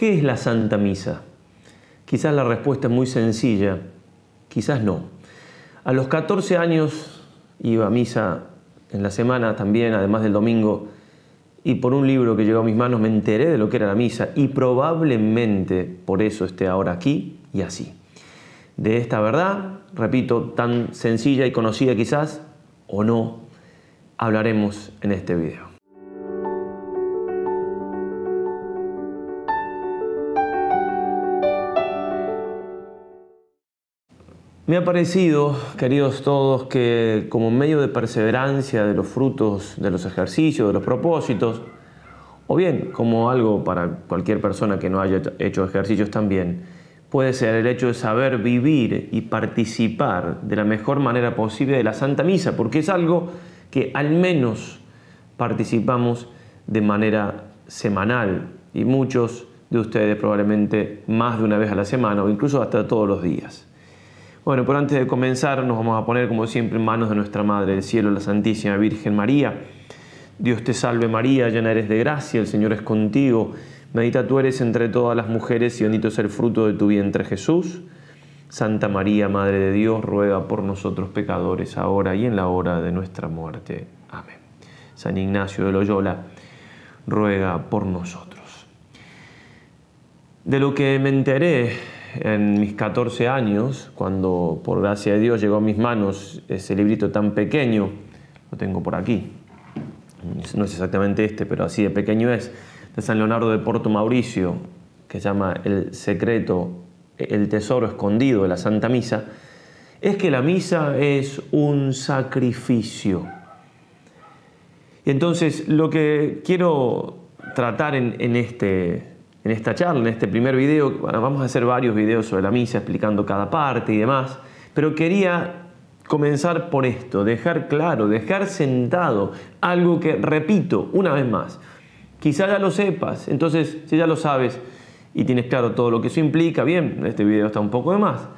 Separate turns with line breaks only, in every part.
¿Qué es la Santa Misa? Quizás la respuesta es muy sencilla, quizás no. A los 14 años iba a misa en la semana también, además del domingo, y por un libro que llegó a mis manos me enteré de lo que era la misa y probablemente por eso esté ahora aquí y así. De esta verdad, repito, tan sencilla y conocida quizás o no, hablaremos en este video. Me ha parecido, queridos todos, que como medio de perseverancia de los frutos, de los ejercicios, de los propósitos, o bien como algo para cualquier persona que no haya hecho ejercicios también, puede ser el hecho de saber vivir y participar de la mejor manera posible de la Santa Misa, porque es algo que al menos participamos de manera semanal y muchos de ustedes probablemente más de una vez a la semana o incluso hasta todos los días. Bueno, pero antes de comenzar nos vamos a poner como siempre en manos de nuestra Madre del Cielo, la Santísima Virgen María. Dios te salve María, llena eres de gracia, el Señor es contigo. Medita tú eres entre todas las mujeres y bendito es el fruto de tu vientre Jesús. Santa María, Madre de Dios, ruega por nosotros pecadores, ahora y en la hora de nuestra muerte. Amén. San Ignacio de Loyola, ruega por nosotros. De lo que me enteré en mis 14 años, cuando por gracia de Dios llegó a mis manos ese librito tan pequeño, lo tengo por aquí, no es exactamente este, pero así de pequeño es, de San Leonardo de Porto Mauricio, que se llama El secreto, el tesoro escondido de la Santa Misa, es que la misa es un sacrificio. Y entonces lo que quiero tratar en, en este en esta charla, en este primer video. Vamos a hacer varios videos sobre la misa, explicando cada parte y demás, pero quería comenzar por esto, dejar claro, dejar sentado algo que, repito, una vez más, quizá ya lo sepas, entonces si ya lo sabes y tienes claro todo lo que eso implica, bien, este video está un poco de más,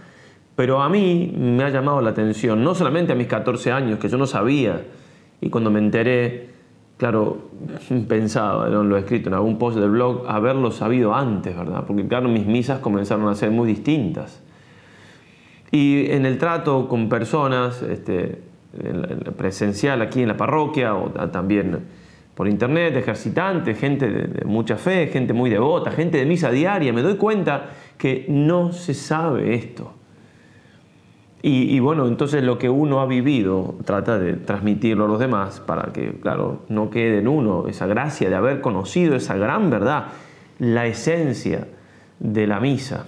pero a mí me ha llamado la atención, no solamente a mis 14 años, que yo no sabía, y cuando me enteré claro, pensaba, lo he escrito en algún post del blog, haberlo sabido antes, ¿verdad? Porque claro, mis misas comenzaron a ser muy distintas. Y en el trato con personas, este, presencial aquí en la parroquia o también por internet, ejercitantes, gente de, mucha fe, gente muy devota, gente de misa diaria, me doy cuenta que no se sabe esto. Y, bueno, entonces lo que uno ha vivido trata de transmitirlo a los demás para que, claro, no quede en uno esa gracia de haber conocido esa gran verdad, la esencia de la misa,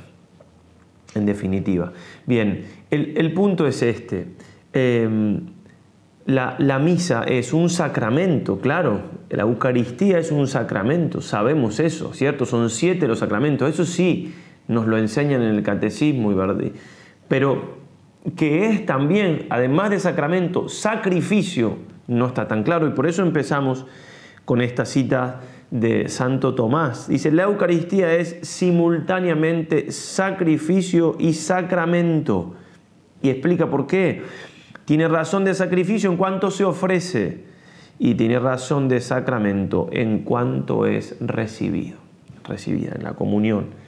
en definitiva. Bien, el, punto es este. Em, la, misa es un sacramento, claro. La Eucaristía es un sacramento, sabemos eso, ¿cierto? Son siete los sacramentos, eso sí, nos lo enseñan en el catecismo y verdad. Pero que es también, además de sacramento, sacrificio, no está tan claro. Y por eso empezamos con esta cita de Santo Tomás. Dice, la Eucaristía es simultáneamente sacrificio y sacramento. Y explica por qué. Tiene razón de sacrificio en cuanto se ofrece y tiene razón de sacramento en cuanto es recibido, recibida en la comunión.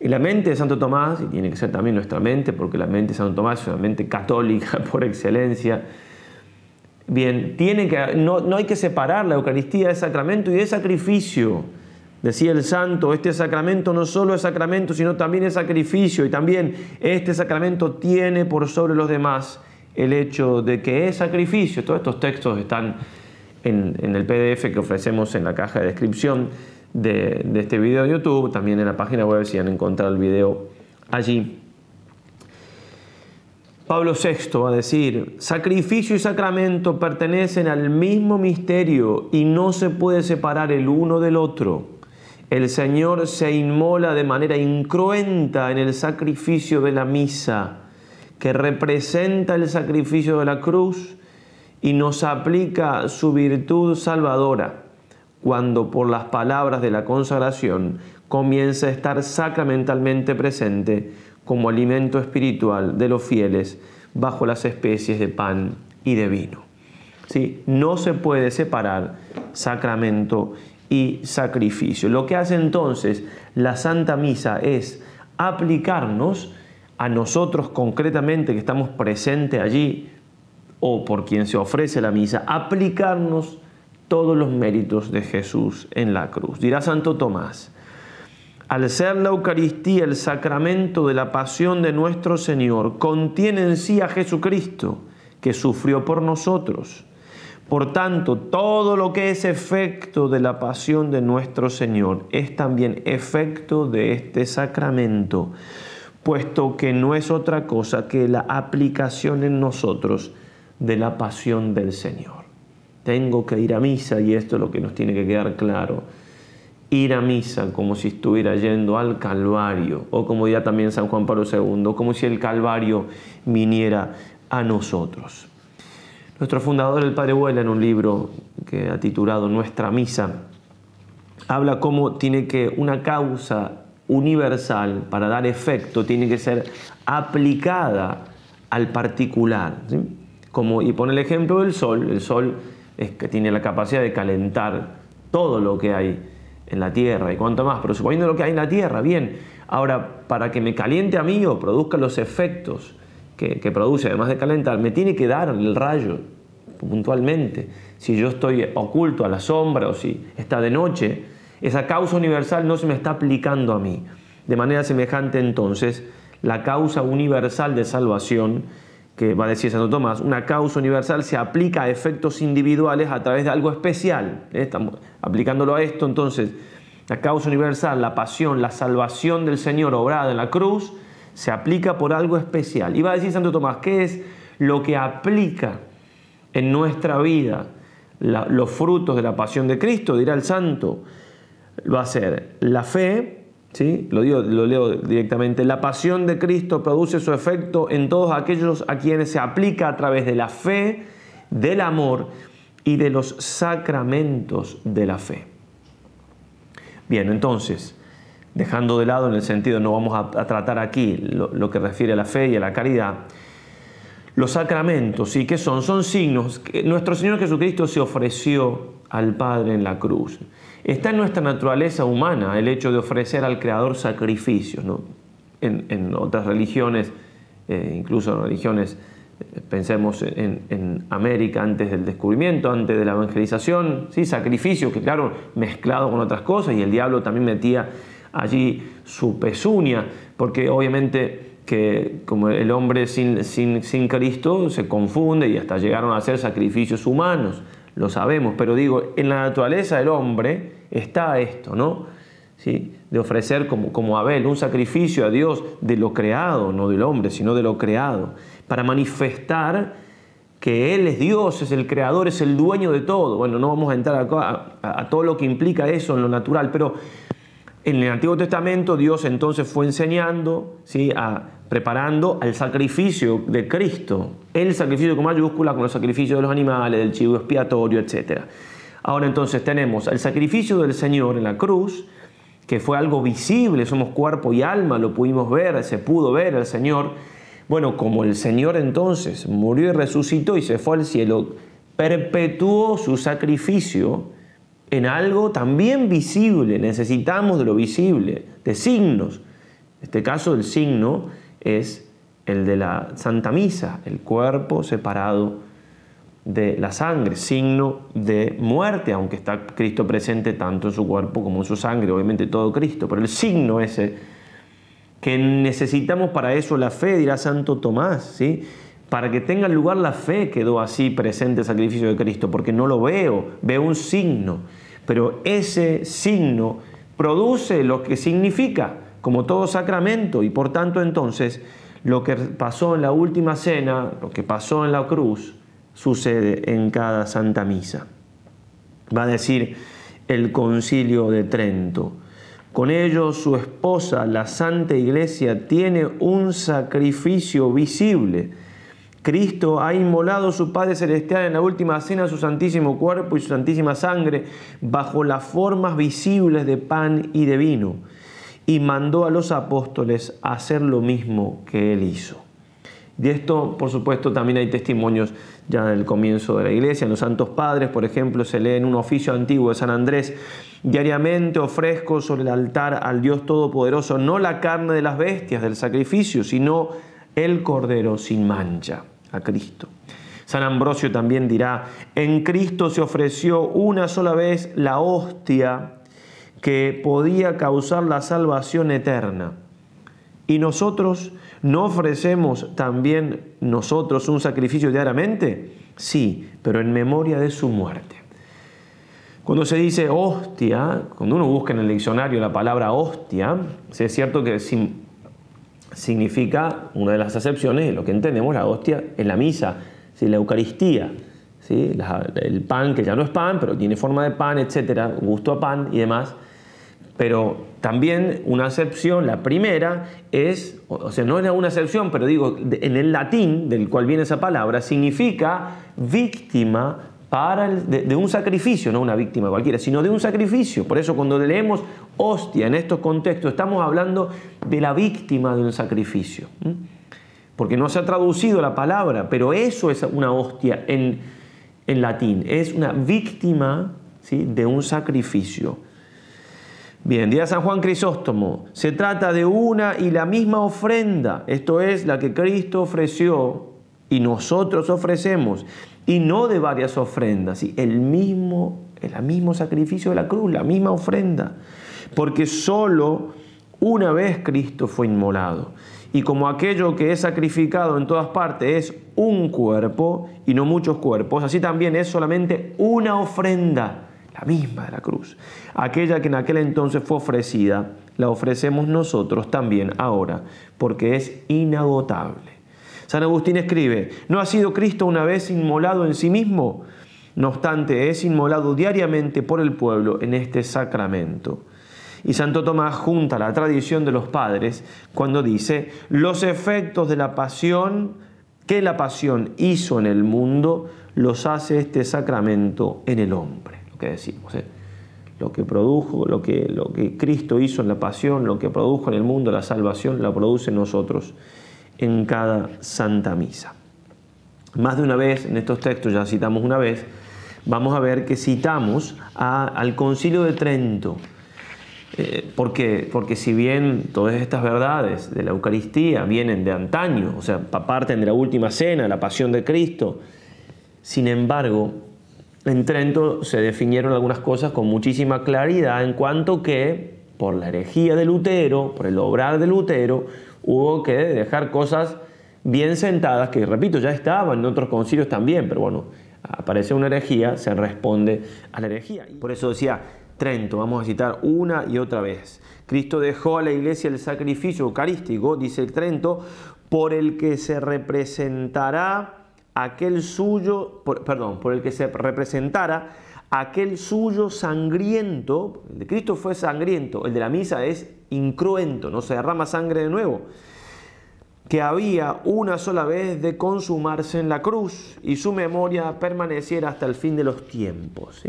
Y la mente de Santo Tomás, y tiene que ser también nuestra mente, porque la mente de Santo Tomás es una mente católica por excelencia, bien, tiene que, no, hay que separar la Eucaristía de sacramento y de sacrificio. Decía el santo, este sacramento no solo es sacramento, sino también es sacrificio. Y también este sacramento tiene por sobre los demás el hecho de que es sacrificio. Todos estos textos están en el PDF que ofrecemos en la caja de descripción de, este video de YouTube, también en la página web si han encontrado el video allí. Pablo VI va a decir, sacrificio y sacramento pertenecen al mismo misterio y no se puede separar el uno del otro. El Señor se inmola de manera incruenta en el sacrificio de la misa, que representa el sacrificio de la cruz y nos aplica su virtud salvadora cuando por las palabras de la consagración comienza a estar sacramentalmente presente como alimento espiritual de los fieles bajo las especies de pan y de vino. ¿Sí? No se puede separar sacramento y sacrificio. Lo que hace entonces la Santa Misa es aplicarnos a nosotros concretamente que estamos presentes allí o por quien se ofrece la misa, aplicarnos todos los méritos de Jesús en la cruz. Dirá Santo Tomás, al ser la Eucaristía el sacramento de la pasión de nuestro Señor, contiene en sí a Jesucristo, que sufrió por nosotros. Por tanto, todo lo que es efecto de la pasión de nuestro Señor es también efecto de este sacramento, puesto que no es otra cosa que la aplicación en nosotros de la pasión del Señor tengo que ir a misa y esto es lo que nos tiene que quedar claro. Ir a misa como si estuviera yendo al Calvario, o como diría también San Juan Pablo II, como si el Calvario viniera a nosotros. Nuestro fundador, el Padre Huela, en un libro que ha titulado Nuestra Misa, habla cómo tiene que una causa universal para dar efecto tiene que ser aplicada al particular. Como, y pone el ejemplo del sol. El sol es que tiene la capacidad de calentar todo lo que hay en la tierra y cuanto más, pero suponiendo lo que hay en la tierra, bien, ahora para que me caliente a mí o produzca los efectos que, que produce, además de calentar, me tiene que dar el rayo puntualmente, si yo estoy oculto a la sombra o si está de noche, esa causa universal no se me está aplicando a mí. De manera semejante entonces, la causa universal de salvación que va a decir Santo Tomás, una causa universal se aplica a efectos individuales a través de algo especial. ¿eh? Estamos aplicándolo a esto, entonces, la causa universal, la pasión, la salvación del Señor obrada en la cruz, se aplica por algo especial. Y va a decir Santo Tomás, ¿qué es lo que aplica en nuestra vida los frutos de la pasión de Cristo? Dirá el santo. Va a ser la fe, lo, lo leo directamente. La pasión de Cristo produce su efecto en todos aquellos a quienes se aplica a través de la fe, del amor y de los sacramentos de la fe. Bien, entonces, dejando de lado en el sentido, no vamos a, tratar aquí lo, que refiere a la fe y a la caridad, los sacramentos, ¿sí? ¿Qué son? Son signos. Que nuestro Señor Jesucristo se ofreció al Padre en la cruz. Está en nuestra naturaleza humana el hecho de ofrecer al Creador sacrificios. En, otras religiones, eh, incluso en religiones, eh, pensemos en, América antes del descubrimiento, antes de la evangelización, ¿sí? sacrificios que claro, mezclado con otras cosas y el diablo también metía allí su pezuña, porque obviamente que como el hombre sin, sin, sin Cristo se confunde y hasta llegaron a hacer sacrificios humanos lo sabemos, pero digo, en la naturaleza del hombre está esto, ¿no? ¿Sí? De ofrecer como, como Abel un sacrificio a Dios de lo creado, no del hombre, sino de lo creado, para manifestar que Él es Dios, es el creador, es el dueño de todo. Bueno, no vamos a entrar a, a todo lo que implica eso en lo natural, pero en el Antiguo Testamento Dios entonces fue enseñando ¿sí? a, preparando al sacrificio de Cristo, el sacrificio con mayúscula, con el sacrificio de los animales, del chivo expiatorio, etc. Ahora entonces tenemos el sacrificio del Señor en la cruz, que fue algo visible, somos cuerpo y alma, lo pudimos ver, se pudo ver al Señor. Bueno, como el Señor entonces murió y resucitó y se fue al cielo, perpetuó su sacrificio en algo también visible, necesitamos de lo visible, de signos. En este caso el signo es el de la Santa Misa, el cuerpo separado de la sangre, signo de muerte, aunque está Cristo presente tanto en su cuerpo como en su sangre, obviamente todo Cristo, pero el signo ese que necesitamos para eso la fe, dirá Santo Tomás, ¿sí? Para que tenga lugar la fe quedó así presente el sacrificio de Cristo, porque no lo veo, veo un signo, pero ese signo produce lo que significa, como todo sacramento, y por tanto entonces lo que pasó en la última cena, lo que pasó en la cruz, sucede en cada santa misa. Va a decir el concilio de Trento. Con ello su esposa, la Santa Iglesia, tiene un sacrificio visible. Cristo ha inmolado su Padre Celestial en la última cena su santísimo cuerpo y su santísima sangre bajo las formas visibles de pan y de vino y mandó a los apóstoles a hacer lo mismo que él hizo. De esto, por supuesto, también hay testimonios ya del comienzo de la iglesia, en los santos padres, por ejemplo, se lee en un oficio antiguo de San Andrés, diariamente ofrezco sobre el altar al Dios Todopoderoso no la carne de las bestias del sacrificio, sino el Cordero sin mancha, a Cristo. San Ambrosio también dirá, en Cristo se ofreció una sola vez la hostia que podía causar la salvación eterna. Y nosotros no ofrecemos también nosotros un sacrificio diariamente, sí, pero en memoria de su muerte. Cuando se dice hostia, cuando uno busca en el diccionario la palabra hostia, es cierto que significa una de las acepciones, lo que entendemos la hostia es la misa, la Eucaristía, ¿sí? el pan que ya no es pan, pero tiene forma de pan, etcétera, gusto a pan y demás. Pero también una acepción, la primera, es, o sea, no es una acepción, pero digo, en el latín del cual viene esa palabra, significa víctima de, un sacrificio, no una víctima cualquiera, sino de un sacrificio. Por eso cuando leemos hostia en estos contextos, estamos hablando de la víctima de un sacrificio. Porque no se ha traducido la palabra, pero eso es una hostia en, latín, es una víctima de un sacrificio. Bien, día San Juan Crisóstomo, se trata de una y la misma ofrenda, esto es la que Cristo ofreció y nosotros ofrecemos, y no de varias ofrendas, el, mismo, el mismo sacrificio de la cruz, la misma ofrenda, porque solo una vez Cristo fue inmolado. Y como aquello que es sacrificado en todas partes es un cuerpo y no muchos cuerpos, así también es solamente una ofrenda la misma de la cruz. Aquella que en aquel entonces fue ofrecida, la ofrecemos nosotros también ahora, porque es inagotable. San Agustín escribe, ¿no ha sido Cristo una vez inmolado en sí mismo? No obstante, es inmolado diariamente por el pueblo en este sacramento. Y Santo Tomás junta la tradición de los padres cuando dice, los efectos de la pasión que la pasión hizo en el mundo los hace este sacramento en el hombre lo que decimos. ¿eh? Lo que produjo, lo que, lo que Cristo hizo en la pasión, lo que produjo en el mundo la salvación, la produce en nosotros en cada Santa Misa. Más de una vez, en estos textos ya citamos una vez, vamos a ver que citamos al concilio de Trento. Eh, porque, porque si bien todas estas verdades de la Eucaristía vienen de antaño, o sea, parten de la última cena, la pasión de Cristo, sin embargo, en Trento se definieron algunas cosas con muchísima claridad en cuanto que, por la herejía de Lutero, por el obrar de Lutero, hubo que dejar cosas bien sentadas, que repito, ya estaban en otros concilios también, pero bueno, aparece una herejía, se responde a la herejía. Por eso decía Trento, vamos a citar una y otra vez. Cristo dejó a la iglesia el sacrificio eucarístico, dice Trento, por el que se representará aquel suyo, perdón, por el que se representara aquel suyo sangriento, el de Cristo fue sangriento, el de la misa es incruento, no se derrama sangre de nuevo, que había una sola vez de consumarse en la cruz y su memoria permaneciera hasta el fin de los tiempos.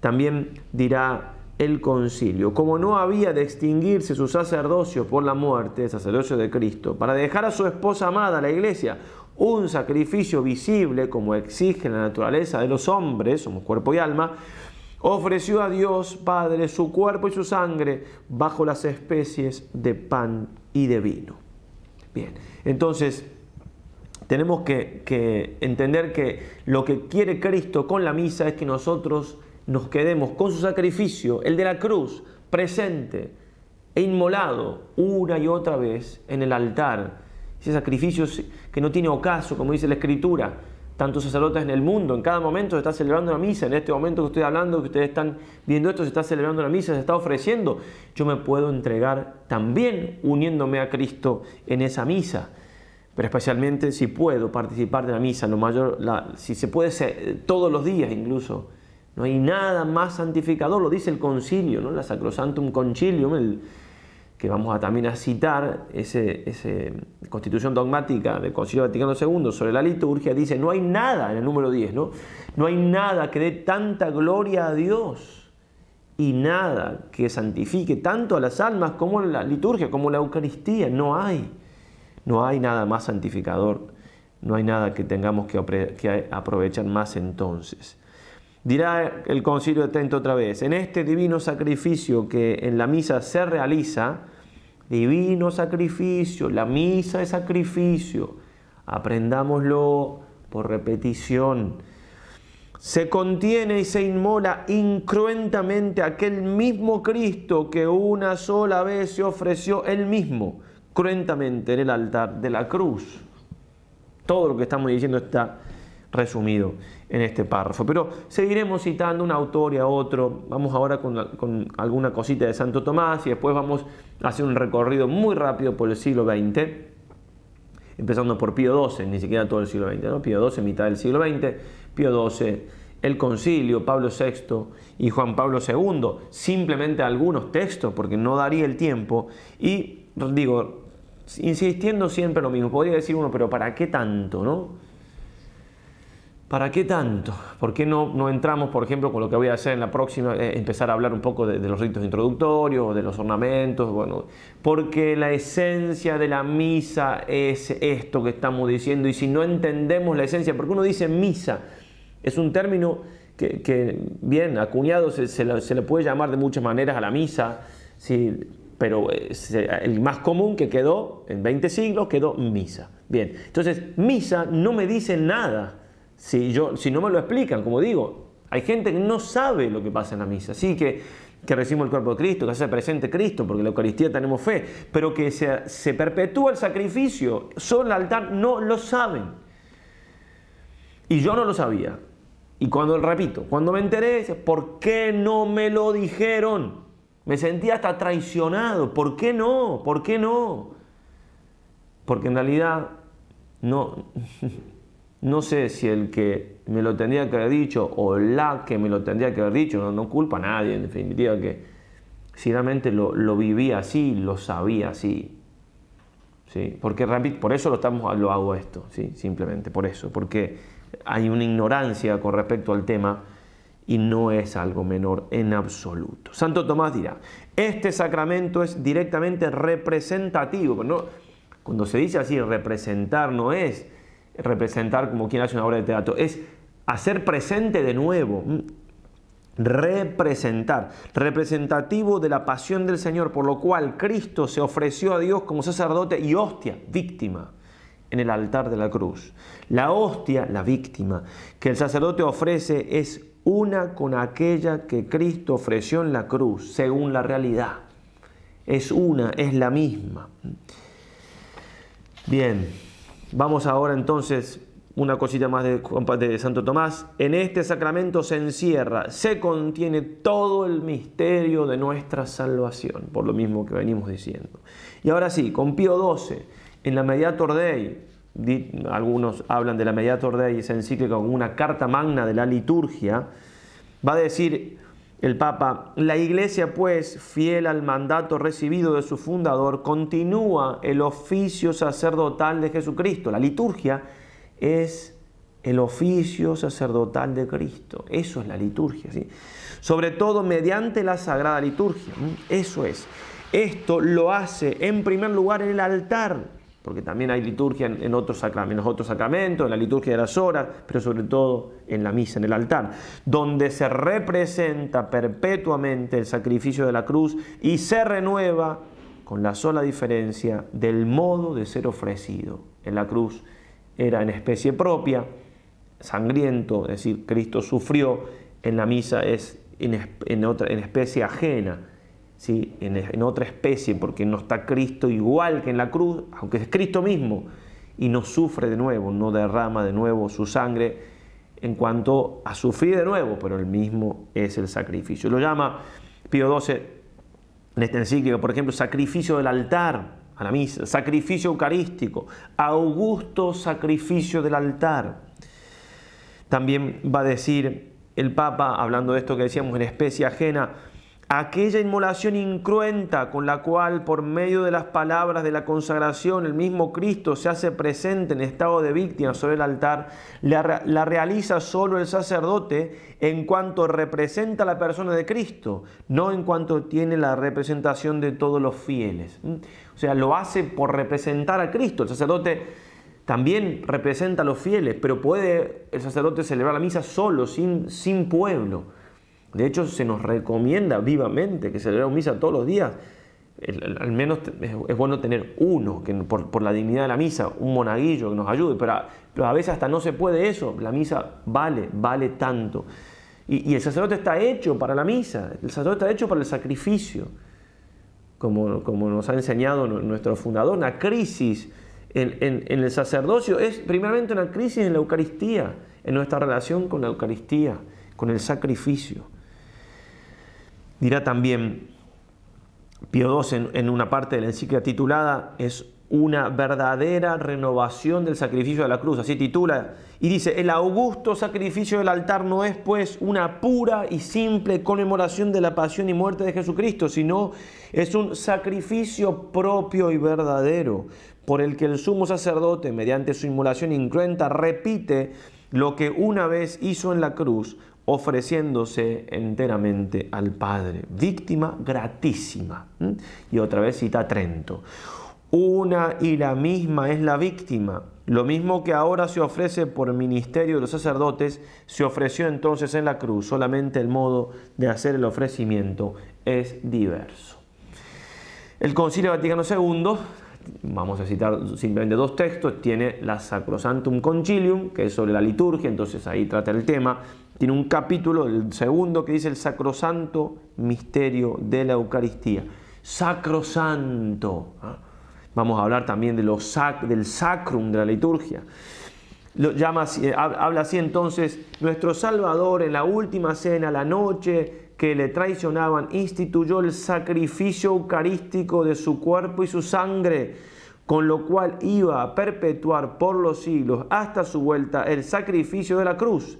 También dirá el concilio, como no había de extinguirse su sacerdocio por la muerte, el sacerdocio de Cristo, para dejar a su esposa amada, la iglesia, un sacrificio visible como exige la naturaleza de los hombres, somos cuerpo y alma, ofreció a Dios Padre su cuerpo y su sangre bajo las especies de pan y de vino. Bien, entonces tenemos que, entender que lo que quiere Cristo con la misa es que nosotros nos quedemos con su sacrificio, el de la cruz, presente e inmolado una y otra vez en el altar ese sacrificio que no tiene ocaso, como dice la Escritura. Tantos sacerdotes en el mundo, en cada momento se está celebrando una misa, en este momento que estoy hablando, que ustedes están viendo esto, se está celebrando una misa, se está ofreciendo. Yo me puedo entregar también uniéndome a Cristo en esa misa, pero especialmente si puedo participar de la misa, lo mayor, si se puede ser, eh, todos los días incluso. No hay nada más santificador, lo dice el concilio, ¿no? la Sacrosantum Concilium, el, que vamos a también a citar, esa constitución dogmática del Concilio Vaticano II sobre la liturgia, dice, no hay nada, en el número 10, ¿no? No hay nada que dé tanta gloria a Dios y nada que santifique tanto a las almas como la liturgia, como la Eucaristía, no hay. No hay nada más santificador, no hay nada que tengamos que, que aprovechar más entonces. Dirá el Concilio de Trento otra vez, en este divino sacrificio que en la misa se realiza, divino sacrificio, la misa de sacrificio. Aprendámoslo por repetición. Se contiene y se inmola incruentamente aquel mismo Cristo que una sola vez se ofreció él mismo, cruentamente en el altar de la cruz. Todo lo que estamos diciendo está resumido en este párrafo. Pero seguiremos citando un autor y a otro. Vamos ahora con, con, alguna cosita de Santo Tomás y después vamos a hacer un recorrido muy rápido por el siglo XX, empezando por Pío XII, ni siquiera todo el siglo XX, ¿no? Pío XII, mitad del siglo XX, Pío XII, el concilio, Pablo VI y Juan Pablo II, simplemente algunos textos porque no daría el tiempo y digo, insistiendo siempre lo mismo, podría decir uno, pero ¿para qué tanto? ¿no? ¿Para qué tanto? ¿Por qué no, entramos, por ejemplo, con lo que voy a hacer en la próxima, eh, empezar a hablar un poco de, los ritos introductorios, de los ornamentos? Bueno, porque la esencia de la misa es esto que estamos diciendo y si no entendemos la esencia, porque uno dice misa, es un término que, bien, acuñado se, le puede llamar de muchas maneras a la misa, sí, pero eh, el más común que quedó en 20 siglos quedó misa. Bien, entonces misa no me dice nada si, yo, si no me lo explican, como digo, hay gente que no sabe lo que pasa en la misa. Así que que recibimos el cuerpo de Cristo, que hace presente Cristo, porque en la Eucaristía tenemos fe, pero que se, se perpetúa el sacrificio, solo el altar, no lo saben. Y yo no lo sabía. Y cuando, repito, cuando me enteré, ¿por qué no me lo dijeron? Me sentía hasta traicionado. ¿Por qué no? ¿Por qué no? Porque en realidad no, no sé si el que me lo tendría que haber dicho o la que me lo tendría que haber dicho, no, no culpa a nadie, en definitiva, que lo, vivía así, lo sabía así. ¿sí? Porque rapid, por eso lo, estamos, lo hago esto, ¿sí? simplemente por eso, porque hay una ignorancia con respecto al tema y no es algo menor en absoluto. Santo Tomás dirá, este sacramento es directamente representativo, cuando se dice así, representar no es representar como quien hace una obra de teatro, es hacer presente de nuevo, mm, representar, representativo de la pasión del Señor, por lo cual Cristo se ofreció a Dios como sacerdote y hostia, víctima en el altar de la cruz. La hostia, la víctima, que el sacerdote ofrece es una con aquella que Cristo ofreció en la cruz, según la realidad. Es una, es la misma. Bien, Vamos ahora entonces una cosita más de, de, Santo Tomás. En este sacramento se encierra, se contiene todo el misterio de nuestra salvación, por lo mismo que venimos diciendo. Y ahora sí, con Pío XII, en la Mediator Dei, algunos hablan de la Mediator Dei, esa encíclica como una carta magna de la liturgia, va a decir, el Papa, la Iglesia pues, fiel al mandato recibido de su fundador, continúa el oficio sacerdotal de Jesucristo. La liturgia es el oficio sacerdotal de Cristo. Eso es la liturgia. ¿sí? Sobre todo mediante la sagrada liturgia. Eso es. Esto lo hace en primer lugar el altar porque también hay liturgia en, otros en otros sacramentos, en la liturgia de las horas, pero sobre todo en la misa, en el altar, donde se representa perpetuamente el sacrificio de la cruz y se renueva con la sola diferencia del modo de ser ofrecido. En la cruz era en especie propia, sangriento, es decir, Cristo sufrió, en la misa es en especie ajena, en, otra especie, porque no está Cristo igual que en la cruz, aunque es Cristo mismo, y no sufre de nuevo, no derrama de nuevo su sangre en cuanto a sufrir de nuevo, pero el mismo es el sacrificio. Lo llama Pío XII en este encíclica, por ejemplo, sacrificio del altar a la misa, sacrificio eucarístico, augusto sacrificio del altar. También va a decir el Papa, hablando de esto que decíamos en especie ajena, aquella inmolación incruenta con la cual por medio de las palabras de la consagración el mismo Cristo se hace presente en estado de víctima sobre el altar, la, realiza solo el sacerdote en cuanto representa la persona de Cristo, no en cuanto tiene la representación de todos los fieles. O sea, lo hace por representar a Cristo. El sacerdote también representa a los fieles, pero puede el sacerdote celebrar la misa solo, sin pueblo. De hecho, se nos recomienda vivamente que una misa todos los días. Al menos es bueno tener uno, que por, la dignidad de la misa, un monaguillo que nos ayude, pero a, veces hasta no se puede eso. La misa vale, vale tanto. Y, el sacerdote está hecho para la misa, el sacerdote está hecho para el sacrificio. Como, nos ha enseñado nuestro fundador, una crisis en el sacerdocio es primeramente una crisis en la Eucaristía, en nuestra relación con la Eucaristía, con el sacrificio. Dirá también Pío II en, una parte de la encíclica titulada, es una verdadera renovación del sacrificio de la cruz, así titula, y dice, el augusto sacrificio del altar no es pues una pura y simple conmemoración de la pasión y muerte de Jesucristo, sino es un sacrificio propio y verdadero, por el que el sumo sacerdote, mediante su inmolación incruenta, repite lo que una vez hizo en la cruz ofreciéndose enteramente al Padre. Víctima gratísima. Y otra vez cita Trento. Una y la misma es la víctima. Lo mismo que ahora se ofrece por ministerio de los sacerdotes, se ofreció entonces en la cruz. Solamente el modo de hacer el ofrecimiento es diverso. El Concilio Vaticano II, vamos a citar simplemente dos textos, tiene la Sacrosantum Concilium, que es sobre la liturgia, entonces ahí trata el tema tiene un capítulo, el segundo, que dice el sacrosanto misterio de la Eucaristía. Sacrosanto. ¿ah? Vamos a hablar también de del sacrum de la liturgia. llama, eh, habla así entonces, nuestro Salvador en la última cena, la noche que le traicionaban, instituyó el sacrificio eucarístico de su cuerpo y su sangre, con lo cual iba a perpetuar por los siglos hasta su vuelta el sacrificio de la cruz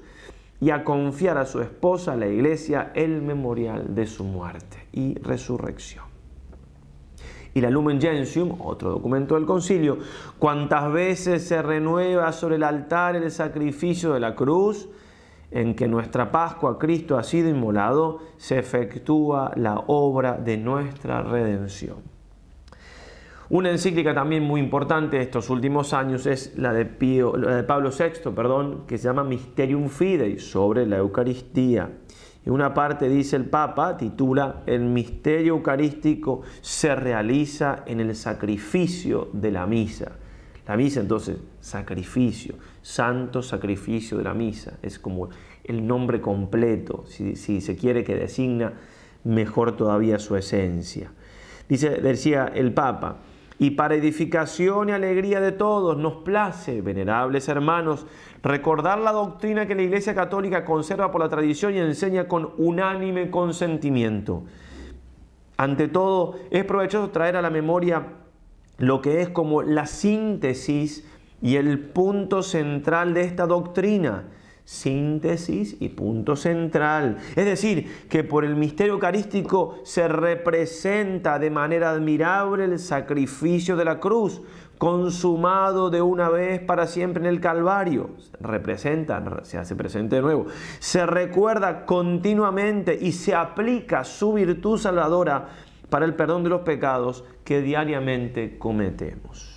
y a confiar a su esposa, la iglesia, el memorial de su muerte y resurrección. Y la Lumen Gentium, otro documento del concilio, ¿cuántas veces se renueva sobre el altar el sacrificio de la cruz, en que nuestra Pascua, Cristo ha sido inmolado, se efectúa la obra de nuestra redención. Una encíclica también muy importante de estos últimos años es la de, Pío, de Pablo VI, perdón, que se llama Mysterium Fidei, sobre la Eucaristía. En una parte dice el Papa, titula, El misterio eucarístico se realiza en el sacrificio de la misa. La misa entonces, sacrificio, santo sacrificio de la misa, es como el nombre completo, si, se quiere que designa mejor todavía su esencia. Dice, decía el Papa, y para edificación y alegría de todos nos place, venerables hermanos, recordar la doctrina que la Iglesia Católica conserva por la tradición y enseña con unánime consentimiento. Ante todo, es provechoso traer a la memoria lo que es como la síntesis y el punto central de esta doctrina, síntesis y punto central. Es decir, que por el misterio eucarístico se representa de manera admirable el sacrificio de la cruz, consumado de una vez para siempre en el Calvario. Representa, se hace presente de nuevo. Se recuerda continuamente y se aplica su virtud salvadora para el perdón de los pecados que diariamente cometemos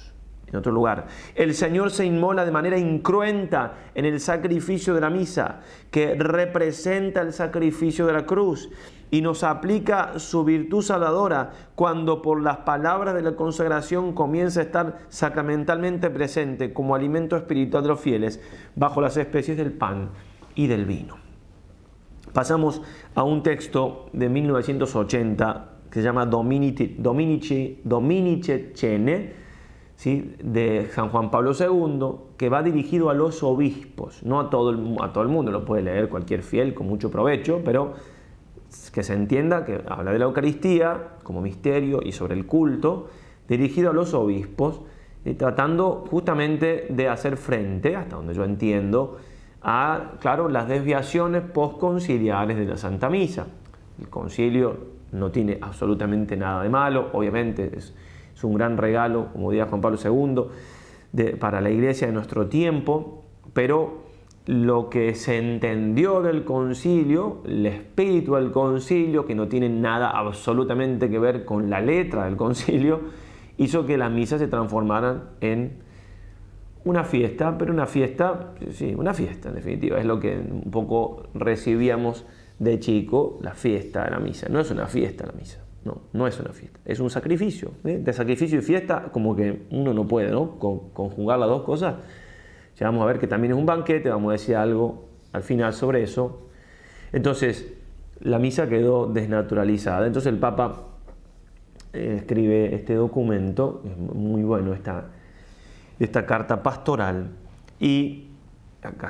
en otro lugar. El Señor se inmola de manera incruenta en el sacrificio de la misa, que representa el sacrificio de la cruz, y nos aplica su virtud salvadora cuando por las palabras de la consagración comienza a estar sacramentalmente presente como alimento espiritual de los fieles, bajo las especies del pan y del vino. Pasamos a un texto de 1980 que se llama Dominici, Dominici, Cene, de San Juan Pablo II, que va dirigido a los obispos, no a todo, el, a todo el mundo, lo puede leer cualquier fiel con mucho provecho, pero que se entienda que habla de la Eucaristía como misterio y sobre el culto, dirigido a los obispos, y eh, tratando justamente de hacer frente, hasta donde yo entiendo, a, claro, las desviaciones posconciliares de la Santa Misa. El concilio no tiene absolutamente nada de malo, obviamente es es un gran regalo, como diría Juan Pablo II, para la iglesia de nuestro tiempo, pero lo que se entendió del concilio, el espíritu del concilio, que no tiene nada absolutamente que ver con la letra del concilio, hizo que las misas se transformaran en una fiesta, pero una fiesta, sí, una fiesta en definitiva, es lo que un poco recibíamos de chico, la fiesta de la misa, no es una fiesta la misa. No, no es una fiesta, es un sacrificio. ¿eh? De sacrificio y fiesta, como que uno no puede, conjugar las dos cosas. Ya vamos a ver que también es un banquete, vamos a decir algo al final sobre eso. Entonces, la misa quedó desnaturalizada. Entonces el Papa eh, escribe este documento, es muy bueno esta, esta carta pastoral, y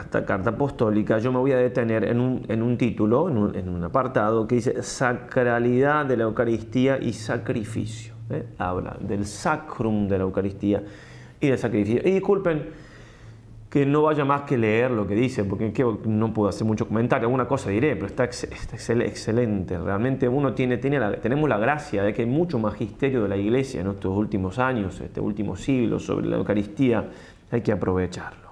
esta carta apostólica, yo me voy a detener en un, en un título, en un, apartado que dice Sacralidad de la Eucaristía y Sacrificio. ¿eh? Habla del sacrum de la Eucaristía y del sacrificio. Y disculpen que no vaya más que leer lo que dice, porque no puedo hacer mucho comentario, alguna cosa diré, pero está, excelente. Realmente uno tiene, tenemos la gracia de que hay mucho magisterio de la Iglesia en estos últimos años, este último siglo sobre la Eucaristía, hay que aprovecharlo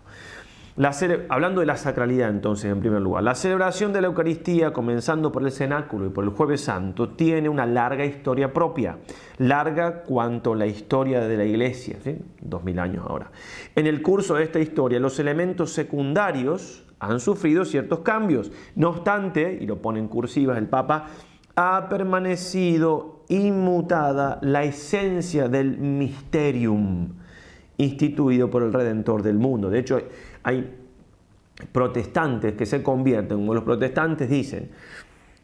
hablando de la sacralidad entonces, en primer lugar, la celebración de la Eucaristía, comenzando por el cenáculo y por el jueves santo, tiene una larga historia propia, larga cuanto la historia de la iglesia, dos 2000 años ahora. En el curso de esta historia, los elementos secundarios han sufrido ciertos cambios, no obstante, y lo pone en cursivas el Papa, ha permanecido inmutada la esencia del misterium instituido por el Redentor del mundo. De hecho, hay protestantes que se convierten, como los protestantes dicen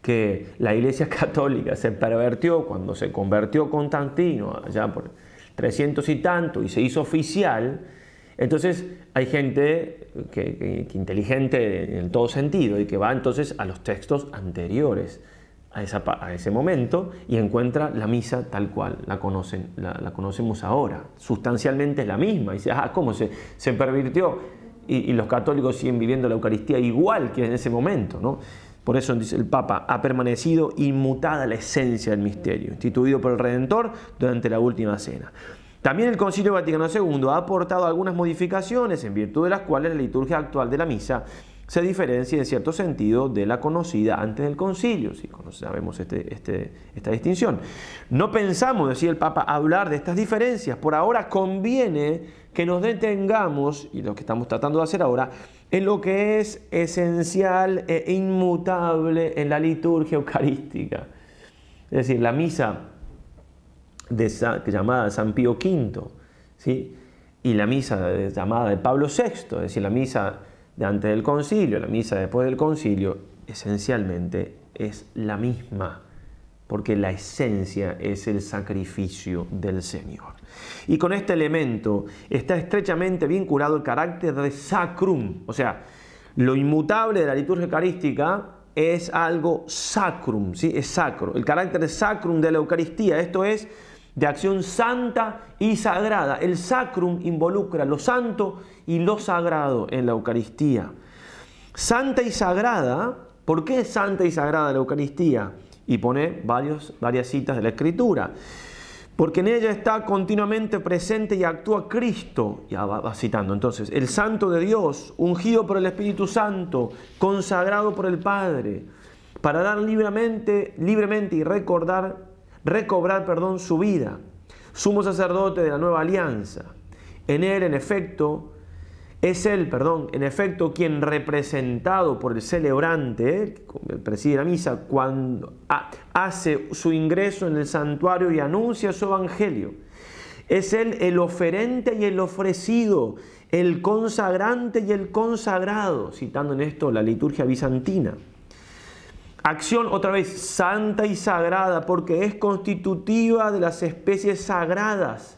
que la Iglesia Católica se pervertió cuando se convirtió Constantino allá por 300 y tanto y se hizo oficial, entonces hay gente inteligente en todo sentido y que va entonces a los textos anteriores a, esa, a ese momento y encuentra la misa tal cual la, conocen, la, conocemos ahora. Sustancialmente es la misma. Y dice, ah, ¿cómo se, se pervirtió? y, los católicos siguen viviendo la Eucaristía igual que en ese momento. ¿no? Por eso dice el Papa, ha permanecido inmutada la esencia del misterio, instituido por el Redentor durante la última cena. También el Concilio Vaticano II ha aportado algunas modificaciones en virtud de las cuales la liturgia actual de la misa se diferencia en cierto sentido de la conocida antes del concilio, si sabemos este, este, esta distinción. No pensamos, decía el Papa, hablar de estas diferencias. Por ahora conviene que nos detengamos, y lo que estamos tratando de hacer ahora, en lo que es esencial e inmutable en la liturgia eucarística. Es decir, la misa de llamada de San Pío V, ¿sí? y la misa llamada de Pablo VI, es decir, la misa de antes del concilio, la misa después del concilio, esencialmente es la misma, porque la esencia es el sacrificio del Señor. Y con este elemento está estrechamente vinculado el carácter de sacrum, o sea, lo inmutable de la liturgia eucarística es algo sacrum, ¿sí? es sacro. El carácter sacrum de la Eucaristía, esto es de acción santa y sagrada. El sacrum involucra lo santo y lo sagrado en la Eucaristía. Santa y sagrada, ¿por qué es santa y sagrada la Eucaristía? Y pone varias citas de la Escritura porque en ella está continuamente presente y actúa Cristo. Ya va, citando. Entonces, el Santo de Dios, ungido por el Espíritu Santo, consagrado por el Padre, para dar libremente, libremente y recordar, recobrar perdón, su vida. Sumo sacerdote de la nueva alianza. En él, en efecto, es él, perdón, en efecto, quien representado por el celebrante, el preside la misa, cuando ah, hace su ingreso en el santuario y anuncia su evangelio. Es él el oferente y el ofrecido, el consagrante y el consagrado, citando en esto la liturgia bizantina. Acción otra vez santa y sagrada porque es constitutiva de las especies sagradas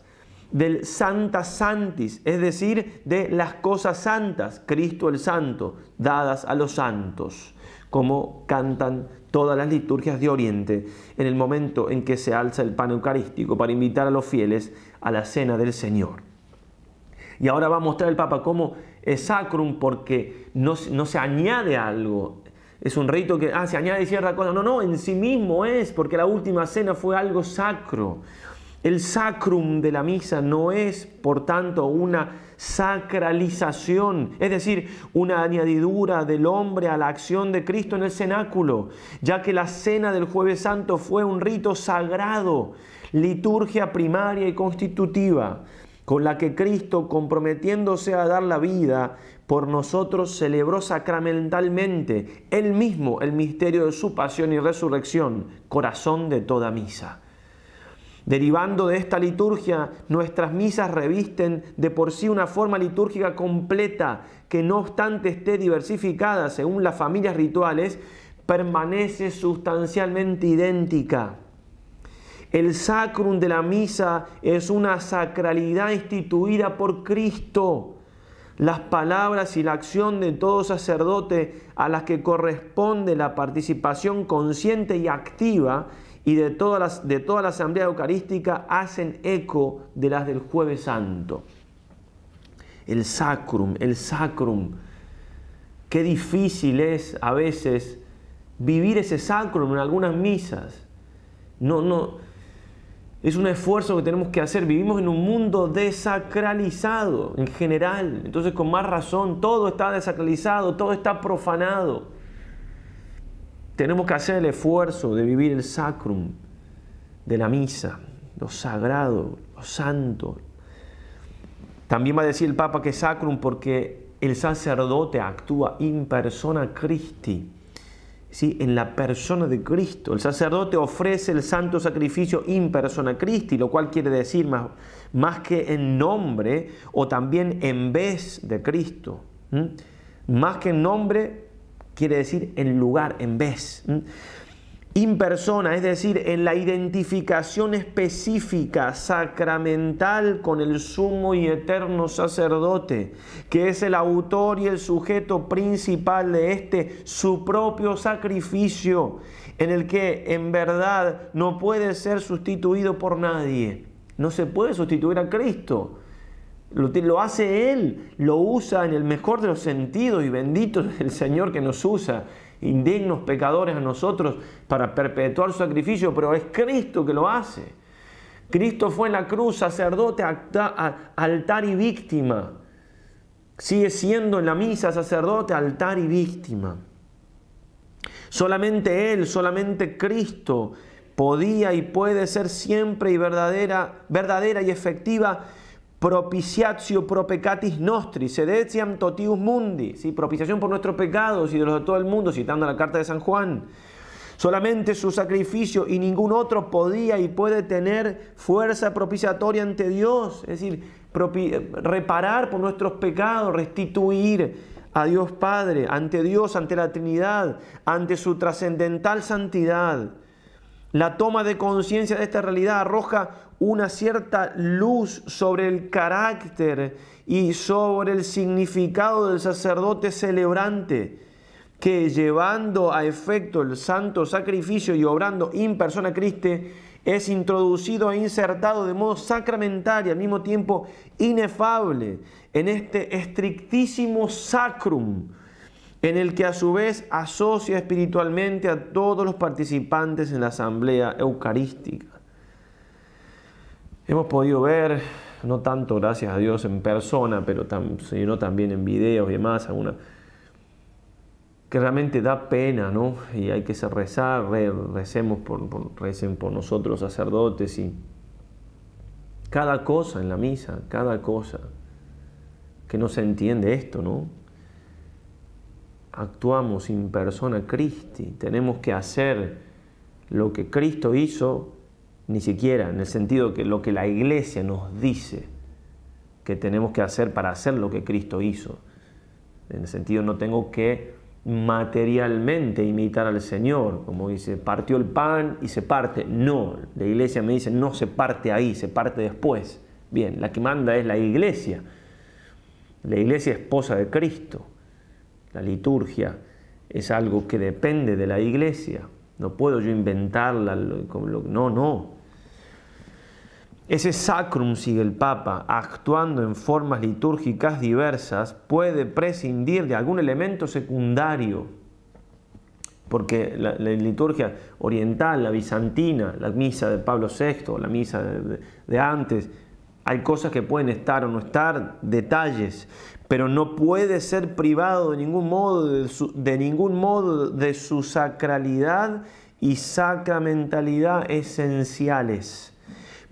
del Santa Santis, es decir, de las cosas santas, Cristo el Santo, dadas a los santos, como cantan todas las liturgias de Oriente en el momento en que se alza el pan eucarístico para invitar a los fieles a la cena del Señor. Y ahora va a mostrar el Papa cómo es sacrum porque no, se añade algo. Es un rito que, ah, se añade cierta cosa. No, no, en sí mismo es, porque la última cena fue algo sacro. El sacrum de la misa no es, por tanto, una sacralización, es decir, una añadidura del hombre a la acción de Cristo en el cenáculo, ya que la cena del jueves santo fue un rito sagrado, liturgia primaria y constitutiva, con la que Cristo, comprometiéndose a dar la vida por nosotros, celebró sacramentalmente él mismo el misterio de su pasión y resurrección, corazón de toda misa. Derivando de esta liturgia, nuestras misas revisten de por sí una forma litúrgica completa que no obstante esté diversificada según las familias rituales, permanece sustancialmente idéntica. El sacrum de la misa es una sacralidad instituida por Cristo. Las palabras y la acción de todo sacerdote a las que corresponde la participación consciente y activa y de, todas las, de toda la asamblea eucarística hacen eco de las del jueves santo. El sacrum, el sacrum. Qué difícil es a veces vivir ese sacrum en algunas misas. No, no. Es un esfuerzo que tenemos que hacer. Vivimos en un mundo desacralizado en general. Entonces, con más razón, todo está desacralizado, todo está profanado. Tenemos que hacer el esfuerzo de vivir el sacrum de la misa, lo sagrado, lo santo. También va a decir el Papa que sacrum porque el sacerdote actúa in persona Christi, ¿sí? en la persona de Cristo. El sacerdote ofrece el santo sacrificio in persona Christi, lo cual quiere decir más, más que en nombre o también en vez de Cristo. Más que en nombre, quiere decir en lugar, en vez. persona, es decir, en la identificación específica, sacramental con el sumo y eterno sacerdote, que es el autor y el sujeto principal de este, su propio sacrificio, en el que en verdad no puede ser sustituido por nadie. No se puede sustituir a Cristo. Lo, hace Él, lo usa en el mejor de los sentidos y bendito es el Señor que nos usa, indignos pecadores a nosotros para perpetuar su sacrificio, pero es Cristo que lo hace. Cristo fue en la cruz sacerdote, altar y víctima. Sigue siendo en la misa sacerdote, altar y víctima. Solamente Él, solamente Cristo podía y puede ser siempre y verdadera, verdadera y efectiva propiciatio pro peccatis nostri, sedetiam totius mundi, propiciación por nuestros pecados y de los de todo el mundo, citando la carta de San Juan. Solamente su sacrificio y ningún otro podía y puede tener fuerza propiciatoria ante Dios, es decir, reparar por nuestros pecados, restituir a Dios Padre, ante Dios, ante la Trinidad, ante su trascendental santidad. La toma de conciencia de esta realidad arroja una cierta luz sobre el carácter y sobre el significado del sacerdote celebrante que llevando a efecto el santo sacrificio y obrando in persona Cristo es introducido e insertado de modo sacramental y al mismo tiempo inefable en este estrictísimo sacrum, en el que a su vez asocia espiritualmente a todos los participantes en la asamblea eucarística. Hemos podido ver, no tanto gracias a Dios en persona, pero sino también en videos y demás, que realmente da pena, ¿no? Y hay que rezar, recemos por, recen por nosotros sacerdotes y cada cosa en la misa, cada cosa que no se entiende esto, ¿no? Actuamos en persona Cristi, tenemos que hacer lo que Cristo hizo ni siquiera en el sentido que lo que la iglesia nos dice que tenemos que hacer para hacer lo que Cristo hizo. En el sentido no tengo que materialmente imitar al Señor, como dice, partió el pan y se parte. No, la iglesia me dice, no se parte ahí, se parte después. Bien, la que manda es la iglesia. La iglesia esposa de Cristo. La liturgia es algo que depende de la iglesia. No puedo yo inventarla. no, no. Ese sacrum, sigue el Papa, actuando en formas litúrgicas diversas, puede prescindir de algún elemento secundario. Porque la, liturgia oriental, la bizantina, la misa de Pablo VI, la misa de antes, hay cosas que pueden estar o no estar, detalles pero no puede ser privado de ningún modo de, su, ningún modo de su sacralidad y sacramentalidad esenciales,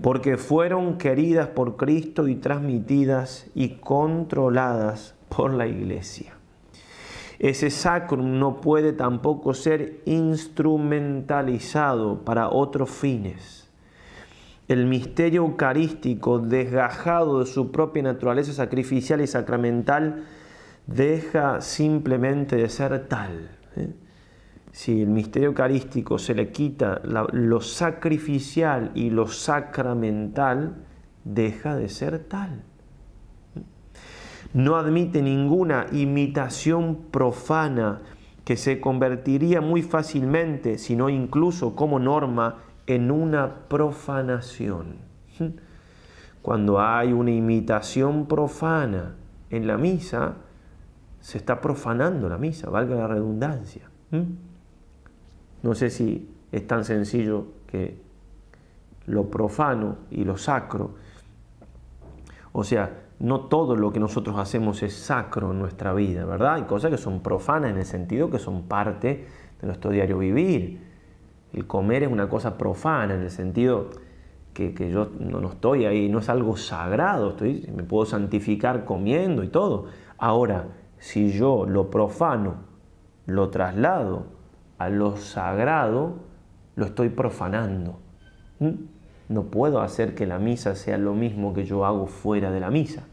porque fueron queridas por Cristo y transmitidas y controladas por la Iglesia. Ese sacrum no puede tampoco ser instrumentalizado para otros fines el misterio eucarístico desgajado de su propia naturaleza sacrificial y sacramental deja simplemente de ser tal. ¿eh? Si el misterio eucarístico se le quita lo sacrificial y lo sacramental, deja de ser tal. ¿eh? No admite ninguna imitación profana que se convertiría muy fácilmente, sino incluso como norma, en una profanación. Cuando hay una imitación profana en la misa, se está profanando la misa, valga la redundancia. ¿Mm? No sé si es tan sencillo que lo profano y lo sacro, o sea, no todo lo que nosotros hacemos es sacro en nuestra vida, ¿verdad? Hay cosas que son profanas en el sentido que son parte de nuestro diario vivir, el comer es una cosa profana en el sentido que, yo no, estoy ahí, no es algo sagrado, estoy, me puedo santificar comiendo y todo. Ahora, si yo lo profano lo traslado a lo sagrado, lo estoy profanando. ¿Mm? No puedo hacer que la misa sea lo mismo que yo hago fuera de la misa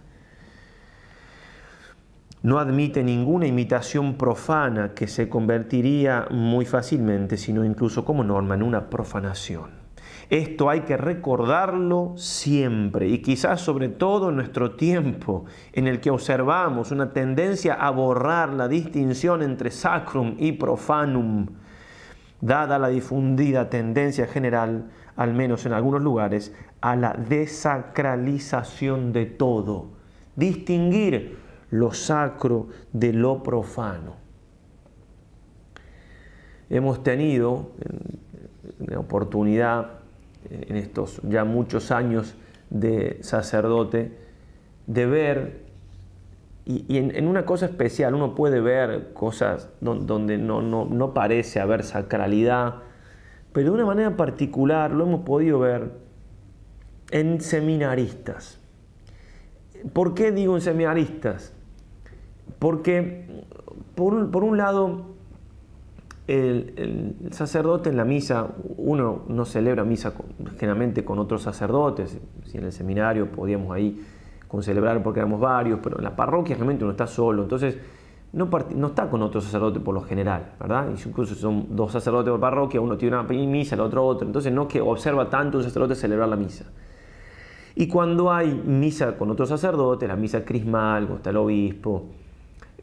no admite ninguna imitación profana que se convertiría muy fácilmente, sino incluso como norma, en una profanación. Esto hay que recordarlo siempre y quizás sobre todo en nuestro tiempo en el que observamos una tendencia a borrar la distinción entre sacrum y profanum, dada la difundida tendencia general, al menos en algunos lugares, a la desacralización de todo. Distinguir lo sacro de lo profano. Hemos tenido la oportunidad en estos ya muchos años de sacerdote de ver, y, en, una cosa especial, uno puede ver cosas donde, no, no parece haber sacralidad, pero de una manera particular lo hemos podido ver en seminaristas. ¿Por qué digo en seminaristas? Porque, por un, lado, el, sacerdote en la misa, uno no celebra misa generalmente con otros sacerdotes, si en el seminario podíamos ahí celebrar porque éramos varios, pero en la parroquia realmente uno está solo, entonces no, está con otro sacerdote por lo general, ¿verdad? Incluso son dos sacerdotes por parroquia, uno tiene una misa, el otro otro entonces no que observa tanto un sacerdote celebrar la misa. Y cuando hay misa con otro sacerdote, la misa crismal, está el obispo,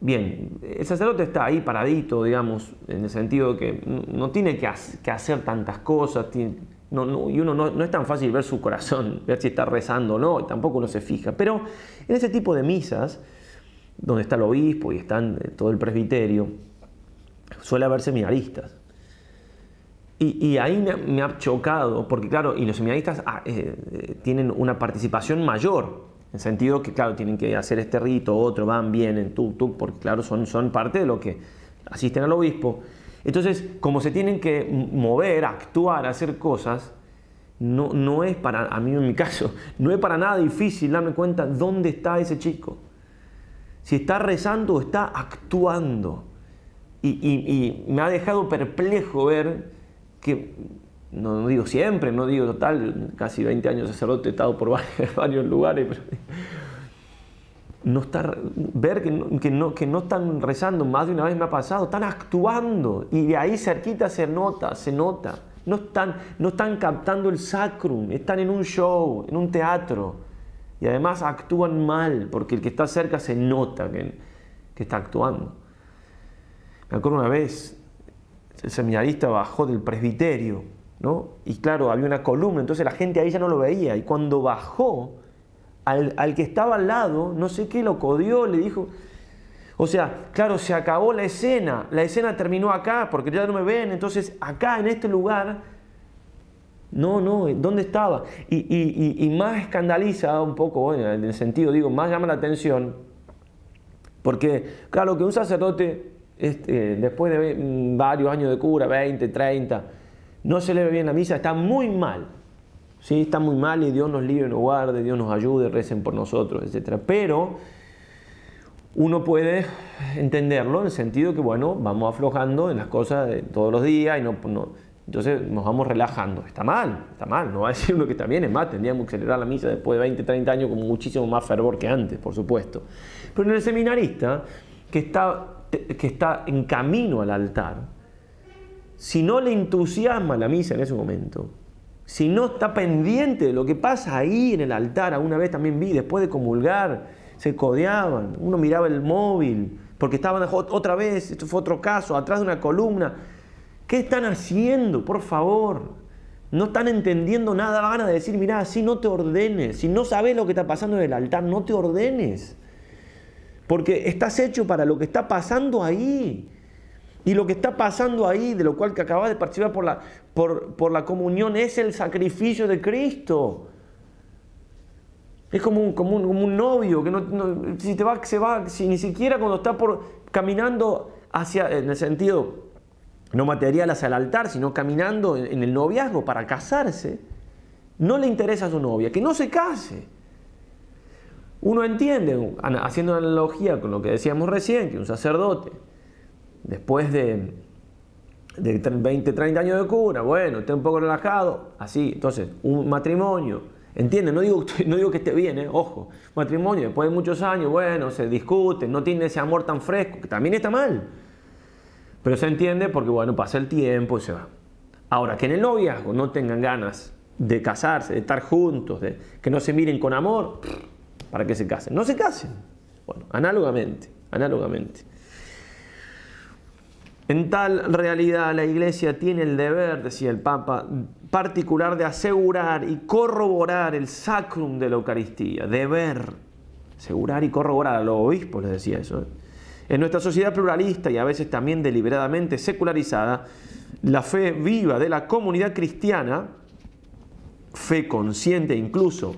Bien, el sacerdote está ahí paradito, digamos, en el sentido de que no tiene que, hacer tantas cosas, y uno no, es tan fácil ver su corazón, ver si está rezando o no, y tampoco uno se fija. Pero en ese tipo de misas, donde está el obispo y están eh, todo el presbiterio, suele haber seminaristas. Y, ahí me, ha chocado, porque claro, y los seminaristas ah, eh, eh, tienen una participación mayor en sentido que, claro, tienen que hacer este rito, otro, van, vienen, tu tu porque, claro, son, son parte de lo que asisten al obispo. Entonces, como se tienen que mover, actuar, hacer cosas, no, no es para, a mí en mi caso, no es para nada difícil darme cuenta dónde está ese chico. Si está rezando o está actuando. Y, y me ha dejado perplejo ver que no, digo siempre, no digo total, casi 20 años sacerdote, he estado por varios, lugares, no ver que no, están rezando, más de una vez me ha pasado, están actuando y de ahí cerquita se nota, se nota. No están, no están captando el sacrum, están en un show, en un teatro. Y además actúan mal, porque el que está cerca se nota que, que está actuando. Me acuerdo una vez, el seminarista bajó del presbiterio y claro, había una columna, entonces la gente ahí ya no lo veía. Y cuando bajó, al, que estaba al lado, no sé qué, lo codió, le dijo... O sea, claro, se acabó la escena, la escena terminó acá, porque ya no me ven, entonces acá, en este lugar, no, no, ¿dónde estaba? Y, más escandaliza un poco, en el sentido, digo, más llama la atención, porque, claro, que un sacerdote, este, después de mm, varios años de cura, 20, 30, no celebra bien la misa, está muy mal. Sí, está muy mal y Dios nos libre, nos guarde, Dios nos ayude, recen por nosotros, etc. Pero uno puede entenderlo en el sentido que, bueno, vamos aflojando en las cosas de todos los días y no, entonces nos vamos relajando. Está mal, está mal, no va a decir uno que está bien, es más, tendríamos que celebrar la misa después de 20, 30 años con muchísimo más fervor que antes, por supuesto. Pero en el seminarista, que está, que está en camino al altar, si no le entusiasma la misa en ese momento, si no está pendiente de lo que pasa ahí en el altar, alguna vez también vi, después de comulgar, se codeaban, uno miraba el móvil, porque estaban otra vez, esto fue otro caso, atrás de una columna. ¿Qué están haciendo? Por favor. No están entendiendo nada, van a decir, mirá, si no te ordenes, si no sabes lo que está pasando en el altar, no te ordenes. Porque estás hecho para lo que está pasando ahí. Y lo que está pasando ahí, de lo cual que acabas de participar por la, por, la comunión, es el sacrificio de Cristo. Es como un, un, novio que no, si te va, se va, si ni siquiera cuando está por, caminando hacia, en el sentido no material hacia el altar, sino caminando en, el noviazgo para casarse, no le interesa a su novia, que no se case. Uno entiende, haciendo analogía con lo que decíamos recién, que un sacerdote después de, 20, 30 años de cura, bueno, esté un poco relajado, así, entonces, un matrimonio, ¿entiendes? No digo, no digo que esté bien, eh, ojo, matrimonio, después de muchos años, bueno, se discute no tiene ese amor tan fresco, que también está mal, pero se entiende porque, bueno, pasa el tiempo y se va. Ahora, que en el noviazgo no tengan ganas de casarse, de estar juntos, de, que no se miren con amor, ¿para qué se casen? No se casen. Bueno, análogamente, análogamente. En tal realidad la Iglesia tiene el deber, decía el Papa, particular de asegurar y corroborar el sacrum de la Eucaristía, deber, asegurar y corroborar, a los obispos les decía eso. En nuestra sociedad pluralista y a veces también deliberadamente secularizada, la fe viva de la comunidad cristiana, fe consciente incluso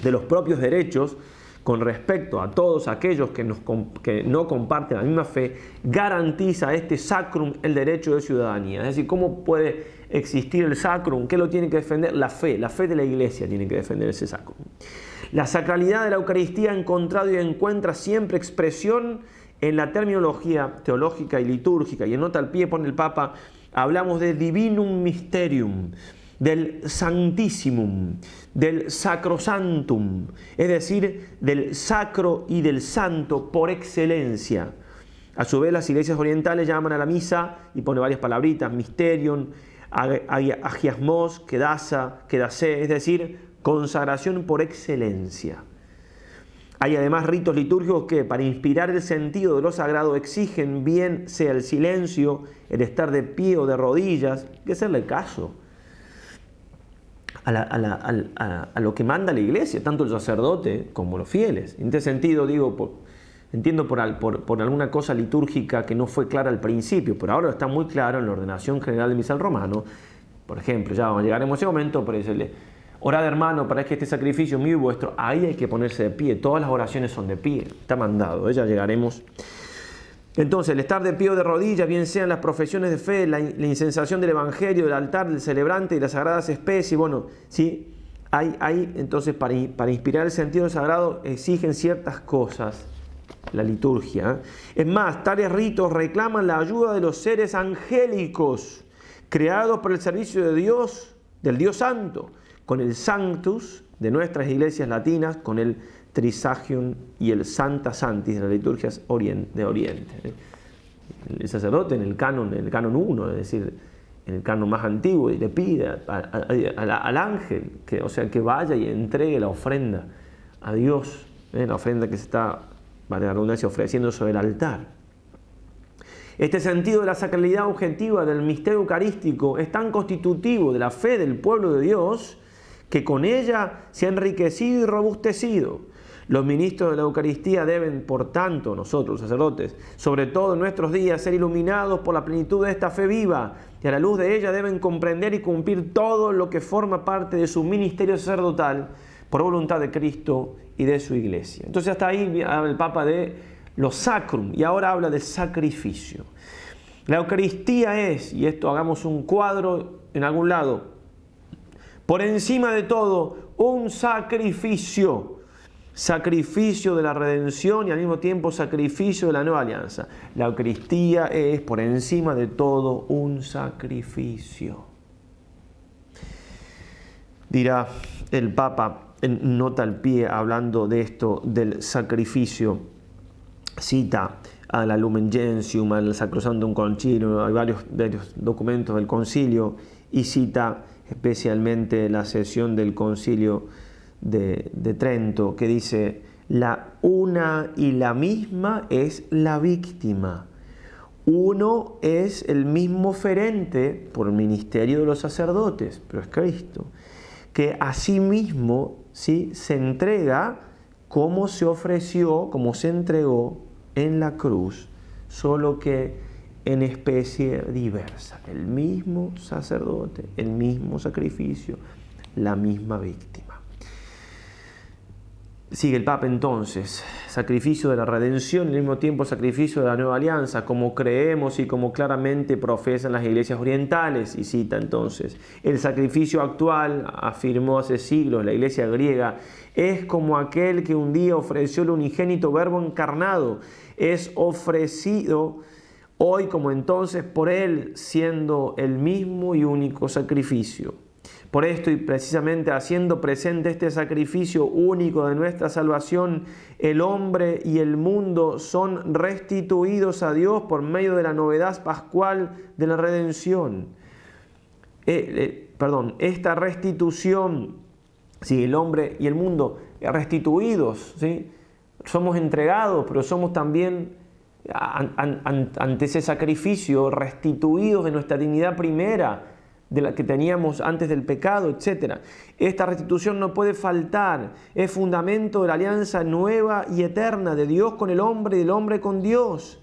de los propios derechos, con respecto a todos aquellos que, no comparten la misma fe, garantiza este sacrum el derecho de ciudadanía. Es decir, ¿cómo puede existir el sacrum? ¿Qué lo tiene que defender? La fe, la fe de la iglesia tiene que defender ese sacrum. La sacralidad de la Eucaristía ha encontrado y encuentra siempre expresión en la terminología teológica y litúrgica. Y en nota al pie pone el Papa, hablamos de divinum mysterium del Santissimum, del Sacrosantum, es decir, del sacro y del santo por excelencia. A su vez, las iglesias orientales llaman a la misa y pone varias palabritas, misterion, agiasmos, quedasa, quedase, es decir, consagración por excelencia. Hay además ritos litúrgicos que, para inspirar el sentido de lo sagrado, exigen bien sea el silencio, el estar de pie o de rodillas, que el caso a, lo que manda la iglesia, tanto el sacerdote como los fieles. En este sentido, digo, entiendo por, alguna cosa litúrgica que no fue clara al principio, pero ahora está muy claro en la ordenación general de misal romano. Por ejemplo, ya llegaremos a ese momento, pero decirle, orad hermano para que este sacrificio mío y vuestro, ahí hay que ponerse de pie, todas las oraciones son de pie, está mandado, ya llegaremos. Entonces, el estar de pie o de rodillas, bien sean las profesiones de fe, la, insensación del Evangelio, del altar, del celebrante y las sagradas especies, bueno, sí, hay, entonces para, para inspirar el sentido sagrado exigen ciertas cosas, la liturgia. ¿eh? Es más, tales ritos reclaman la ayuda de los seres angélicos, creados por el servicio de Dios, del Dios Santo, con el Sanctus de nuestras iglesias latinas, con el Trisagium y el Santa Santis de las liturgias de Oriente. El sacerdote en el canon, canon 1, es decir, en el canon más antiguo, y le pide al ángel, que, o sea, que vaya y entregue la ofrenda a Dios, ¿eh? la ofrenda que se está, vale la redundancia, ofreciendo sobre el altar. Este sentido de la sacralidad objetiva del misterio eucarístico es tan constitutivo de la fe del pueblo de Dios que con ella se ha enriquecido y robustecido los ministros de la Eucaristía deben, por tanto, nosotros, sacerdotes, sobre todo en nuestros días, ser iluminados por la plenitud de esta fe viva y a la luz de ella deben comprender y cumplir todo lo que forma parte de su ministerio sacerdotal por voluntad de Cristo y de su iglesia. Entonces hasta ahí habla el Papa de lo sacrum y ahora habla de sacrificio. La Eucaristía es, y esto hagamos un cuadro en algún lado, por encima de todo, un sacrificio sacrificio de la redención y al mismo tiempo sacrificio de la nueva alianza. La Eucaristía es por encima de todo un sacrificio. Dirá el Papa en nota al pie hablando de esto del sacrificio. Cita a la Lumen Gentium, al Sacrosantum Concilio, hay varios, varios documentos del concilio y cita especialmente la sesión del concilio de, Trento, que dice, la una y la misma es la víctima. Uno es el mismo oferente por ministerio de los sacerdotes, pero es Cristo, que a sí mismo se entrega como se ofreció, como se entregó en la cruz, solo que en especie diversa. El mismo sacerdote, el mismo sacrificio, la misma víctima. Sigue el Papa entonces, sacrificio de la redención, al mismo tiempo sacrificio de la nueva alianza, como creemos y como claramente profesan las iglesias orientales, y cita entonces, el sacrificio actual, afirmó hace siglos la iglesia griega, es como aquel que un día ofreció el unigénito verbo encarnado, es ofrecido hoy como entonces por él, siendo el mismo y único sacrificio. Por esto y precisamente haciendo presente este sacrificio único de nuestra salvación, el hombre y el mundo son restituidos a Dios por medio de la novedad pascual de la redención. Eh, eh, perdón, esta restitución, el hombre y el mundo restituidos, somos entregados, pero somos también ante ese sacrificio restituidos de nuestra dignidad primera de la que teníamos antes del pecado, etc. Esta restitución no puede faltar, es fundamento de la alianza nueva y eterna de Dios con el hombre y del hombre con Dios.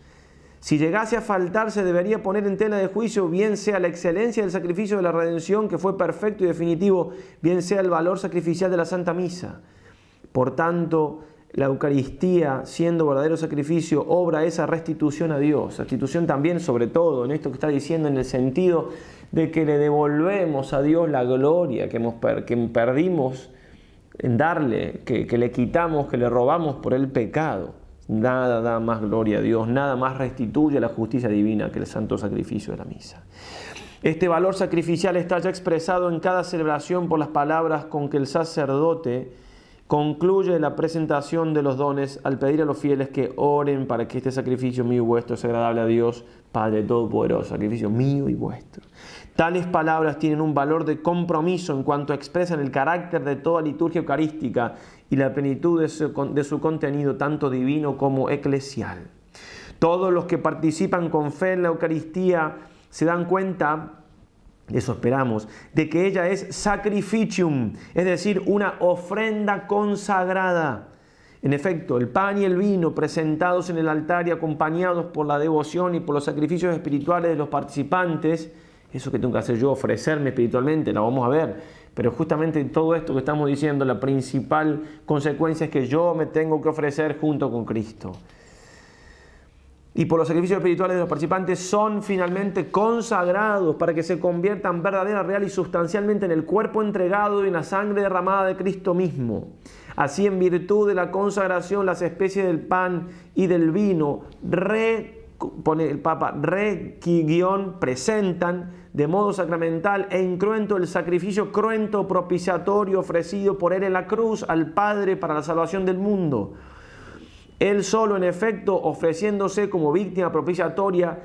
Si llegase a faltar, se debería poner en tela de juicio, bien sea la excelencia del sacrificio de la redención, que fue perfecto y definitivo, bien sea el valor sacrificial de la Santa Misa. Por tanto, la Eucaristía, siendo verdadero sacrificio, obra esa restitución a Dios. Restitución también, sobre todo, en esto que está diciendo, en el sentido de que le devolvemos a Dios la gloria que, que perdimos en darle, que, que le quitamos, que le robamos por el pecado. Nada da más gloria a Dios, nada más restituye la justicia divina que el santo sacrificio de la misa. Este valor sacrificial está ya expresado en cada celebración por las palabras con que el sacerdote concluye la presentación de los dones al pedir a los fieles que oren para que este sacrificio mío y vuestro sea agradable a Dios, Padre Todopoderoso, sacrificio mío y vuestro. Tales palabras tienen un valor de compromiso en cuanto expresan el carácter de toda liturgia eucarística y la plenitud de su, contenido, tanto divino como eclesial. Todos los que participan con fe en la Eucaristía se dan cuenta eso esperamos, de que ella es sacrificium, es decir, una ofrenda consagrada. En efecto, el pan y el vino presentados en el altar y acompañados por la devoción y por los sacrificios espirituales de los participantes, eso que tengo que hacer yo, ofrecerme espiritualmente, la vamos a ver. Pero justamente todo esto que estamos diciendo, la principal consecuencia es que yo me tengo que ofrecer junto con Cristo y por los sacrificios espirituales de los participantes son finalmente consagrados para que se conviertan verdadera, real y sustancialmente en el cuerpo entregado y en la sangre derramada de Cristo mismo. Así, en virtud de la consagración, las especies del pan y del vino re, pone el Papa, re, guión, presentan de modo sacramental e incruento el sacrificio cruento propiciatorio ofrecido por él en la cruz al Padre para la salvación del mundo él solo, en efecto, ofreciéndose como víctima propiciatoria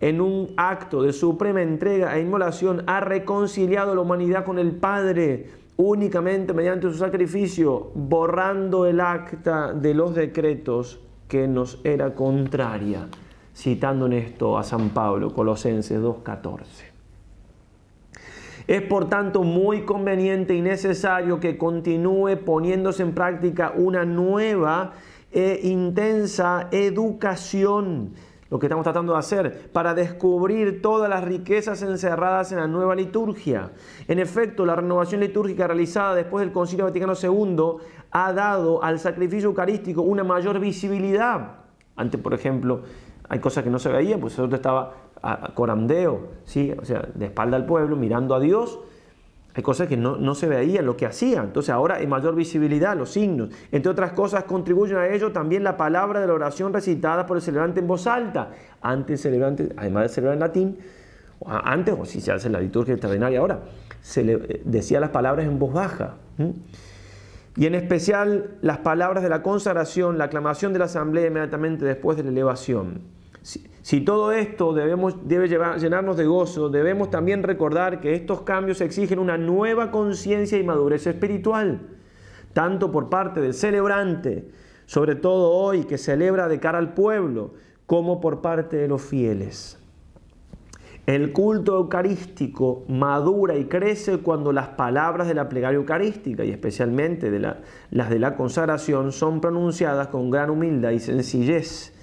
en un acto de suprema entrega e inmolación, ha reconciliado a la humanidad con el Padre únicamente mediante su sacrificio, borrando el acta de los decretos que nos era contraria, citando en esto a San Pablo, Colosenses 2.14. Es por tanto muy conveniente y necesario que continúe poniéndose en práctica una nueva e intensa educación, lo que estamos tratando de hacer, para descubrir todas las riquezas encerradas en la nueva liturgia. En efecto, la renovación litúrgica realizada después del Concilio Vaticano II ha dado al sacrificio eucarístico una mayor visibilidad. Antes, por ejemplo, hay cosas que no se veían, pues nosotros estaba a corandeo, ¿sí? o sea, de espalda al pueblo, mirando a Dios, cosas que no, se veían, lo que hacía Entonces ahora hay mayor visibilidad, los signos. Entre otras cosas, contribuyen a ello también la palabra de la oración recitada por el celebrante en voz alta. Antes el celebrante, además de celebrar en latín, antes, o si se hace la liturgia extraordinaria ahora, se le eh, decía las palabras en voz baja. Y en especial las palabras de la consagración, la aclamación de la asamblea inmediatamente después de la elevación. Si todo esto debe llenarnos de gozo, debemos también recordar que estos cambios exigen una nueva conciencia y madurez espiritual, tanto por parte del celebrante, sobre todo hoy que celebra de cara al pueblo, como por parte de los fieles. El culto eucarístico madura y crece cuando las palabras de la plegaria eucarística y especialmente de las de la consagración son pronunciadas con gran humildad y sencillez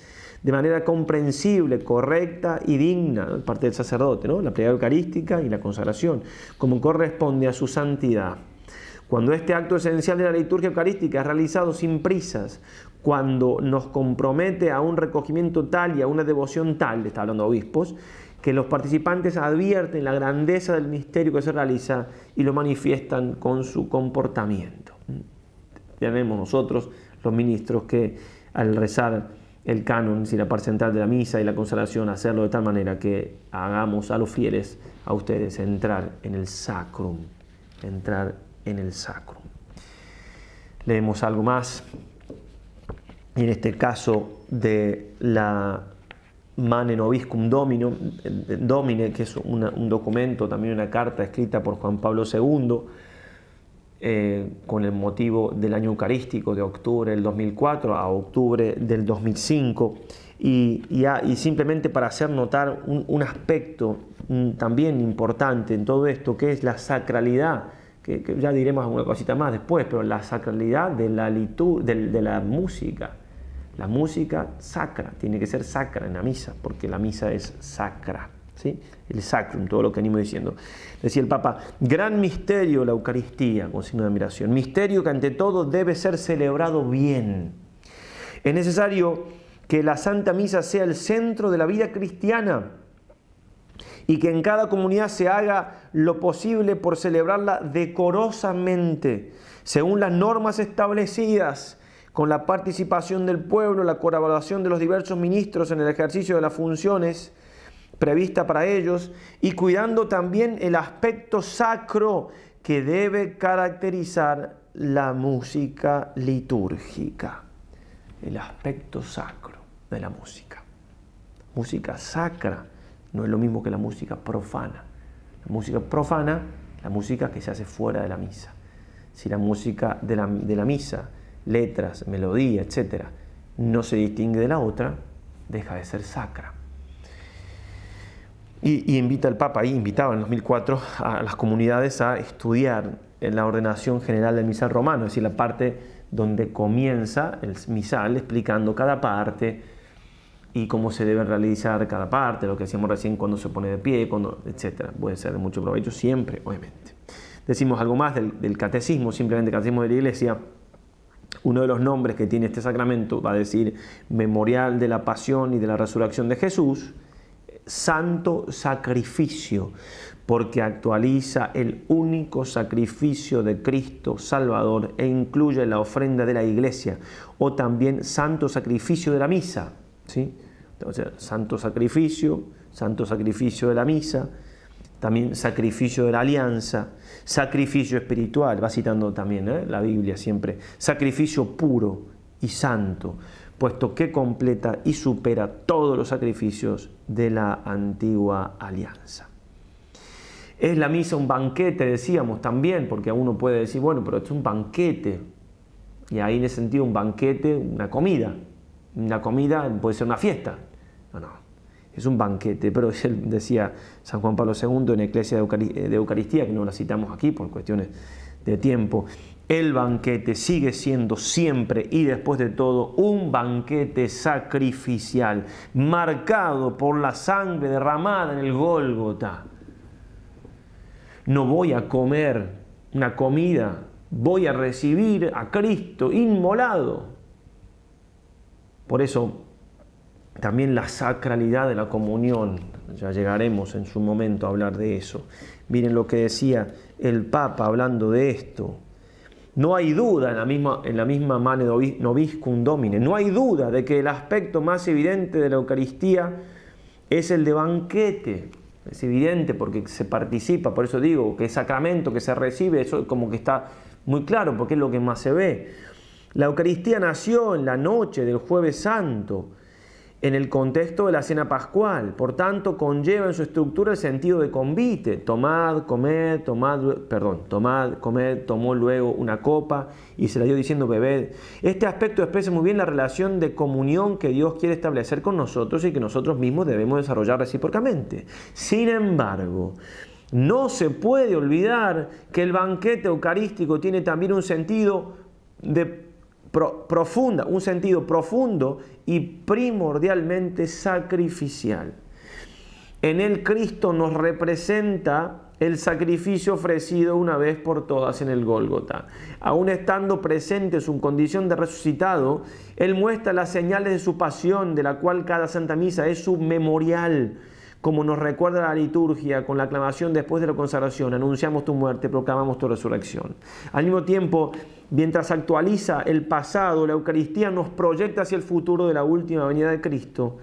de manera comprensible, correcta y digna, parte del sacerdote, ¿no? la plegaria eucarística y la consagración, como corresponde a su santidad. Cuando este acto esencial de la liturgia eucarística es realizado sin prisas, cuando nos compromete a un recogimiento tal y a una devoción tal, está hablando obispos, que los participantes advierten la grandeza del misterio que se realiza y lo manifiestan con su comportamiento. Tenemos nosotros, los ministros, que al rezar el canon, si la parte central de la misa y la consagración, hacerlo de tal manera que hagamos a los fieles, a ustedes, entrar en el sacrum, entrar en el sacrum. Leemos algo más, y en este caso de la Manen Obiscum Domino, eh, eh, Domine, que es un documento, también una carta escrita por Juan Pablo II, eh, con el motivo del año eucarístico de octubre del 2004 a octubre del 2005 ah, y, simplemente para hacer notar un, aspecto también importante en todo esto que es la sacralidad que, ya diremos una cosita más después pero la sacralidad de la, de la música la música sacra tiene que ser sacra en la misa porque la misa es sacra el sacrum, todo lo que animo diciendo. Decía el Papa, gran misterio la Eucaristía, con signo de admiración, misterio que ante todo debe ser celebrado bien. Es necesario que la Santa Misa sea el centro de la vida cristiana y que en cada comunidad se haga lo posible por celebrarla decorosamente, según las normas establecidas, con la participación del pueblo, la colaboración de los diversos ministros en el ejercicio de las funciones, prevista para ellos y cuidando también el aspecto sacro que debe caracterizar la música litúrgica. El aspecto sacro de la música. Música sacra no es lo mismo que la música profana. La música profana, la música que se hace fuera de la misa. Si la música de la, de la misa, letras, melodía, etc., no se distingue de la otra, deja de ser sacra. Y, invita al Papa, ahí invitaba en 2004 a las comunidades a estudiar la ordenación general del misal romano, es decir, la parte donde comienza el misal explicando cada parte y cómo se debe realizar cada parte, lo que decíamos recién cuando se pone de pie, cuando, etc. Puede ser de mucho provecho siempre, obviamente. Decimos algo más del, del catecismo, simplemente catecismo de la iglesia. Uno de los nombres que tiene este sacramento va a decir memorial de la pasión y de la resurrección de Jesús, santo sacrificio, porque actualiza el único sacrificio de Cristo Salvador e incluye la ofrenda de la iglesia, o también santo sacrificio de la misa. ¿sí? santo sacrificio, santo sacrificio de la misa, también sacrificio de la alianza, sacrificio espiritual, va citando también ¿eh? la Biblia siempre, sacrificio puro y santo puesto que completa y supera todos los sacrificios de la antigua alianza. Es la misa un banquete, decíamos también, porque uno puede decir, bueno, pero es un banquete. Y ahí en ese sentido un banquete, una comida. Una comida puede ser una fiesta. No, no, es un banquete. Pero él decía San Juan Pablo II en Iglesia de Eucaristía, que no la citamos aquí por cuestiones de tiempo, el banquete sigue siendo siempre y después de todo un banquete sacrificial, marcado por la sangre derramada en el Gólgota. No voy a comer una comida, voy a recibir a Cristo inmolado. Por eso también la sacralidad de la comunión, ya llegaremos en su momento a hablar de eso. Miren lo que decía el Papa hablando de esto no hay duda en la misma, en la misma mane noviscum domine, no hay duda de que el aspecto más evidente de la Eucaristía es el de banquete. Es evidente porque se participa, por eso digo que el sacramento que se recibe, eso como que está muy claro porque es lo que más se ve. La Eucaristía nació en la noche del jueves santo en el contexto de la cena pascual. Por tanto, conlleva en su estructura el sentido de convite. Tomad, comed, tomad, perdón, tomad, comed, tomó luego una copa y se la dio diciendo bebed. Este aspecto expresa muy bien la relación de comunión que Dios quiere establecer con nosotros y que nosotros mismos debemos desarrollar recíprocamente. Sin embargo, no se puede olvidar que el banquete eucarístico tiene también un sentido de profunda, un sentido profundo y primordialmente sacrificial. En el Cristo nos representa el sacrificio ofrecido una vez por todas en el Gólgota. Aún estando presente su condición de resucitado, Él muestra las señales de su pasión, de la cual cada Santa Misa es su memorial como nos recuerda la liturgia con la aclamación después de la consagración, anunciamos tu muerte, proclamamos tu resurrección. Al mismo tiempo, mientras actualiza el pasado, la Eucaristía nos proyecta hacia el futuro de la última venida de Cristo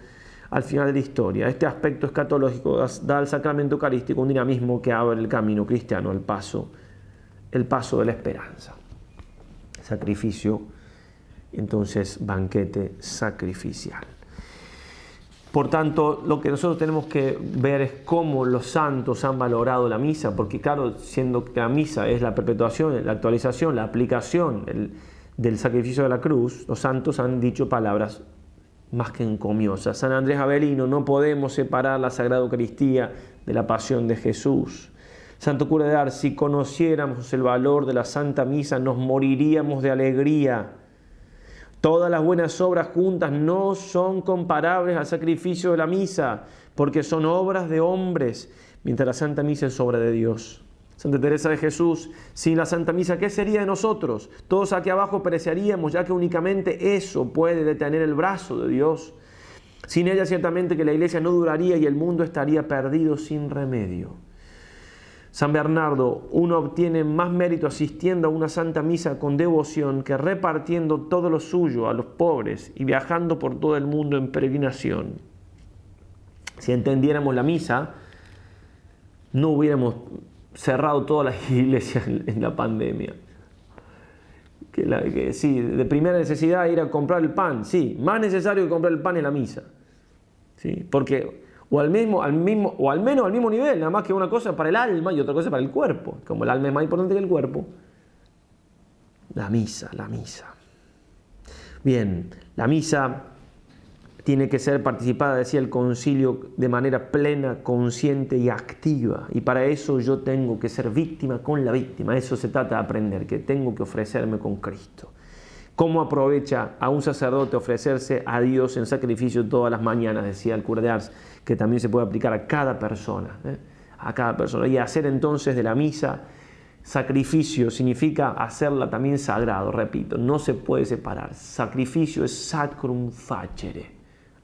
al final de la historia. Este aspecto escatológico da al sacramento eucarístico un dinamismo que abre el camino cristiano, el paso, el paso de la esperanza. Sacrificio, entonces banquete sacrificial. Por tanto, lo que nosotros tenemos que ver es cómo los santos han valorado la misa, porque claro, siendo que la misa es la perpetuación, la actualización, la aplicación del sacrificio de la cruz, los santos han dicho palabras más que encomiosas. San Andrés Avelino, no podemos separar la Sagrada Eucaristía de la pasión de Jesús. Santo Cura de si conociéramos el valor de la Santa Misa, nos moriríamos de alegría Todas las buenas obras juntas no son comparables al sacrificio de la misa, porque son obras de hombres, mientras la Santa Misa es obra de Dios. Santa Teresa de Jesús, sin la Santa Misa, ¿qué sería de nosotros? Todos aquí abajo pereceríamos, ya que únicamente eso puede detener el brazo de Dios. Sin ella ciertamente que la iglesia no duraría y el mundo estaría perdido sin remedio. San Bernardo, uno obtiene más mérito asistiendo a una santa misa con devoción que repartiendo todo lo suyo a los pobres y viajando por todo el mundo en peregrinación. Si entendiéramos la misa, no hubiéramos cerrado todas las iglesias en la pandemia. Que, la, sí, de primera necesidad ir a comprar el pan, sí, más necesario que comprar el pan en la misa. ¿sí? Porque o al, mismo, mismo, o al menos al mismo nivel, nada más que una cosa para el alma y otra cosa para el cuerpo. Como el alma es más importante que el cuerpo, la misa, la misa. Bien, la misa tiene que ser participada, decía el concilio, de manera plena, consciente y activa. Y para eso yo tengo que ser víctima con la víctima. Eso se trata de aprender, que tengo que ofrecerme con Cristo. ¿Cómo aprovecha a un sacerdote ofrecerse a Dios en sacrificio todas las mañanas? Decía el cura de Ars, que también se puede aplicar a cada persona, ¿eh? a cada persona. Y hacer entonces de la misa sacrificio significa hacerla también sagrado, repito, no se puede separar. Sacrificio es sacrum facere,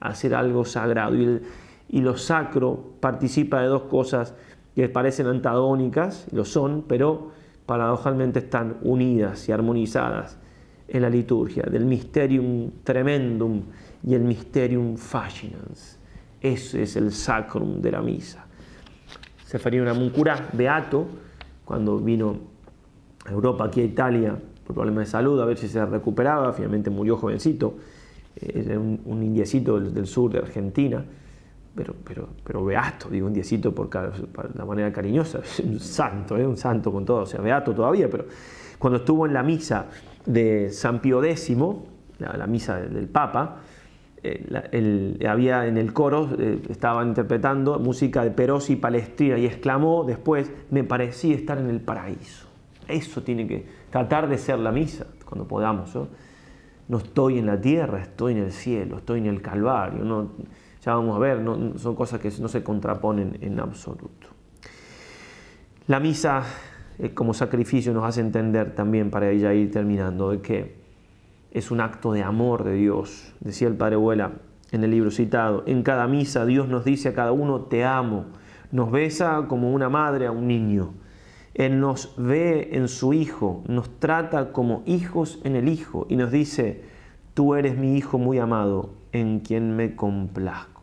hacer algo sagrado. Y, lo sacro participa de dos cosas que parecen antagónicas, lo son, pero paradojalmente están unidas y armonizadas en la liturgia, del mysterium tremendum y el mysterium fascinans. Ese es el sacrum de la misa. refería a un cura beato cuando vino a Europa, aquí a Italia, por problemas de salud, a ver si se recuperaba. Finalmente murió jovencito, eh, era un, indiecito del, sur de Argentina, pero, pero, pero beato, digo un indiecito por, la manera cariñosa, un santo, eh, un santo con todo, o sea, beato todavía, pero cuando estuvo en la misa de San Pío X, la, misa del Papa, eh, había en el coro, eh, estaba interpretando música de Perosi Palestrina, y exclamó después, me parecía estar en el paraíso. Eso tiene que tratar de ser la misa, cuando podamos. ¿no? estoy en la tierra, estoy en el cielo, estoy en el Calvario. ya vamos a ver, son cosas que no se contraponen en absoluto. La misa eh, como sacrificio nos hace entender también para ella ir terminando de que es un acto de amor de Dios. Decía el padre Abuela en el libro citado, en cada misa Dios nos dice a cada uno, te amo. Nos besa como una madre a un niño. Él nos ve en su Hijo, nos trata como hijos en el Hijo y nos dice, tú eres mi Hijo muy amado, en quien me complazco.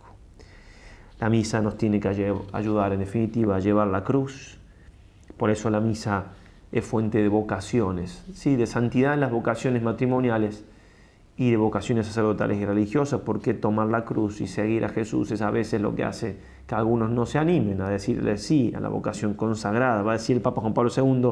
La misa nos tiene que ayudar en definitiva a llevar la cruz, por eso la misa es fuente de vocaciones, ¿sí? de santidad en las vocaciones matrimoniales y de vocaciones sacerdotales y religiosas, porque tomar la cruz y seguir a Jesús es a veces lo que hace que algunos no se animen a decirle sí a la vocación consagrada. Va a decir el Papa Juan Pablo II,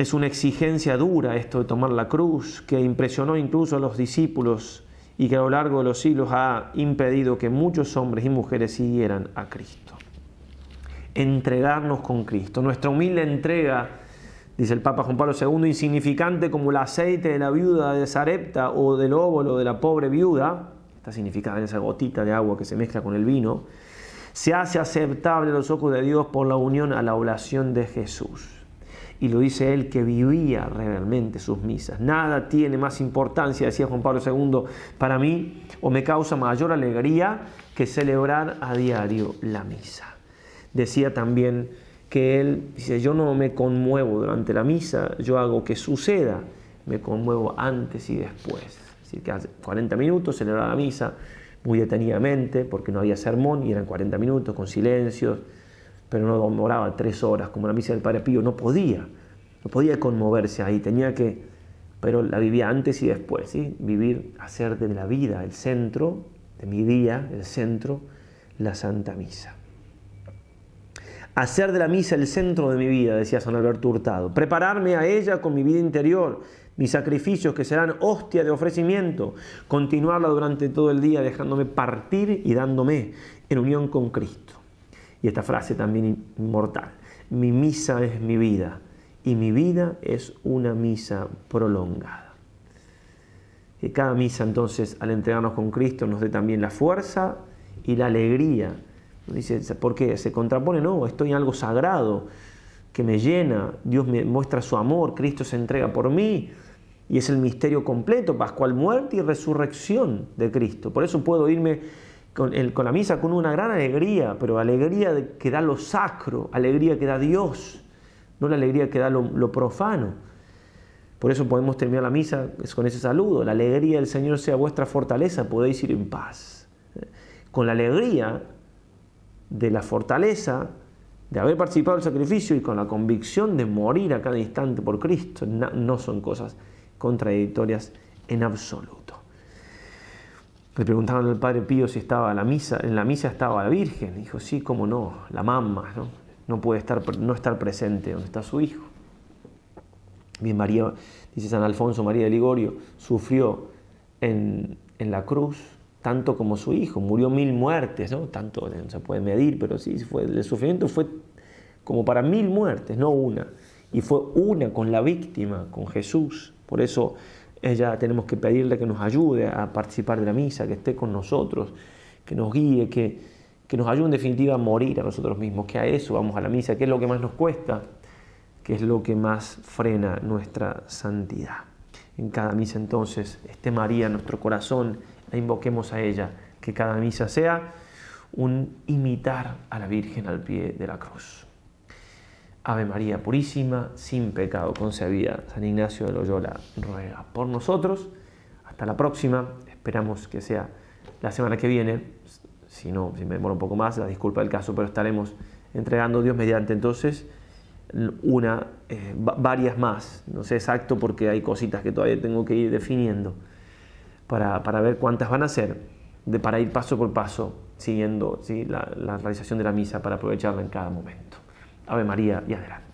es una exigencia dura esto de tomar la cruz, que impresionó incluso a los discípulos y que a lo largo de los siglos ha impedido que muchos hombres y mujeres siguieran a Cristo entregarnos con Cristo. Nuestra humilde entrega, dice el Papa Juan Pablo II, insignificante como el aceite de la viuda de Sarepta o del óvulo de la pobre viuda, está significada en esa gotita de agua que se mezcla con el vino, se hace aceptable a los ojos de Dios por la unión a la oración de Jesús. Y lo dice él que vivía realmente sus misas. Nada tiene más importancia, decía Juan Pablo II, para mí o me causa mayor alegría que celebrar a diario la misa decía también que él dice, yo no me conmuevo durante la misa, yo hago que suceda, me conmuevo antes y después. decir, que hace 40 minutos celebraba la misa muy detenidamente, porque no había sermón y eran 40 minutos con silencios, pero no demoraba tres horas, como la misa del Padre Pío, no podía, no podía conmoverse ahí, tenía que, pero la vivía antes y después, ¿sí? vivir, hacer de la vida el centro, de mi día, el centro, la Santa Misa. Hacer de la misa el centro de mi vida, decía San Alberto Hurtado. Prepararme a ella con mi vida interior, mis sacrificios que serán hostia de ofrecimiento. Continuarla durante todo el día dejándome partir y dándome en unión con Cristo. Y esta frase también inmortal. Mi misa es mi vida y mi vida es una misa prolongada. Que cada misa entonces al entregarnos con Cristo nos dé también la fuerza y la alegría Dice, ¿por qué? Se contrapone, no, estoy en algo sagrado que me llena, Dios me muestra su amor, Cristo se entrega por mí y es el misterio completo, pascual muerte y resurrección de Cristo. Por eso puedo irme con, el, con la misa con una gran alegría, pero alegría que da lo sacro, alegría que da Dios, no la alegría que da lo, lo profano. Por eso podemos terminar la misa con ese saludo. La alegría del Señor sea vuestra fortaleza, podéis ir en paz. ¿Eh? Con la alegría de la fortaleza de haber participado del sacrificio y con la convicción de morir a cada instante por Cristo, no, son cosas contradictorias en absoluto. Le preguntaron al Padre Pío si estaba la misa, en la misa estaba la Virgen, dijo, sí, cómo no, la mamá, ¿no? puede estar, no estar presente donde está su hijo. Bien, María, dice San Alfonso María de Ligorio, sufrió en, en la cruz tanto como su hijo. Murió mil muertes, ¿no? Tanto eh, se puede medir, pero sí, fue, el sufrimiento fue como para mil muertes, no una. Y fue una con la víctima, con Jesús. Por eso ella eh, tenemos que pedirle que nos ayude a participar de la misa, que esté con nosotros, que nos guíe, que, que nos ayude en definitiva a morir a nosotros mismos, que a eso vamos a la misa, que es lo que más nos cuesta, que es lo que más frena nuestra santidad. En cada misa entonces esté María en nuestro corazón, la invoquemos a ella, que cada misa sea un imitar a la Virgen al pie de la cruz. Ave María Purísima, sin pecado concebida, San Ignacio de Loyola ruega por nosotros. Hasta la próxima, esperamos que sea la semana que viene, si no, si me demoro un poco más, la disculpa del caso, pero estaremos entregando Dios mediante entonces una, eh, varias más, no sé exacto porque hay cositas que todavía tengo que ir definiendo para, ver cuántas van a ser, de, para ir paso por paso siguiendo ¿sí? la, la realización de la misa para aprovecharla en cada momento. Ave María y adelante.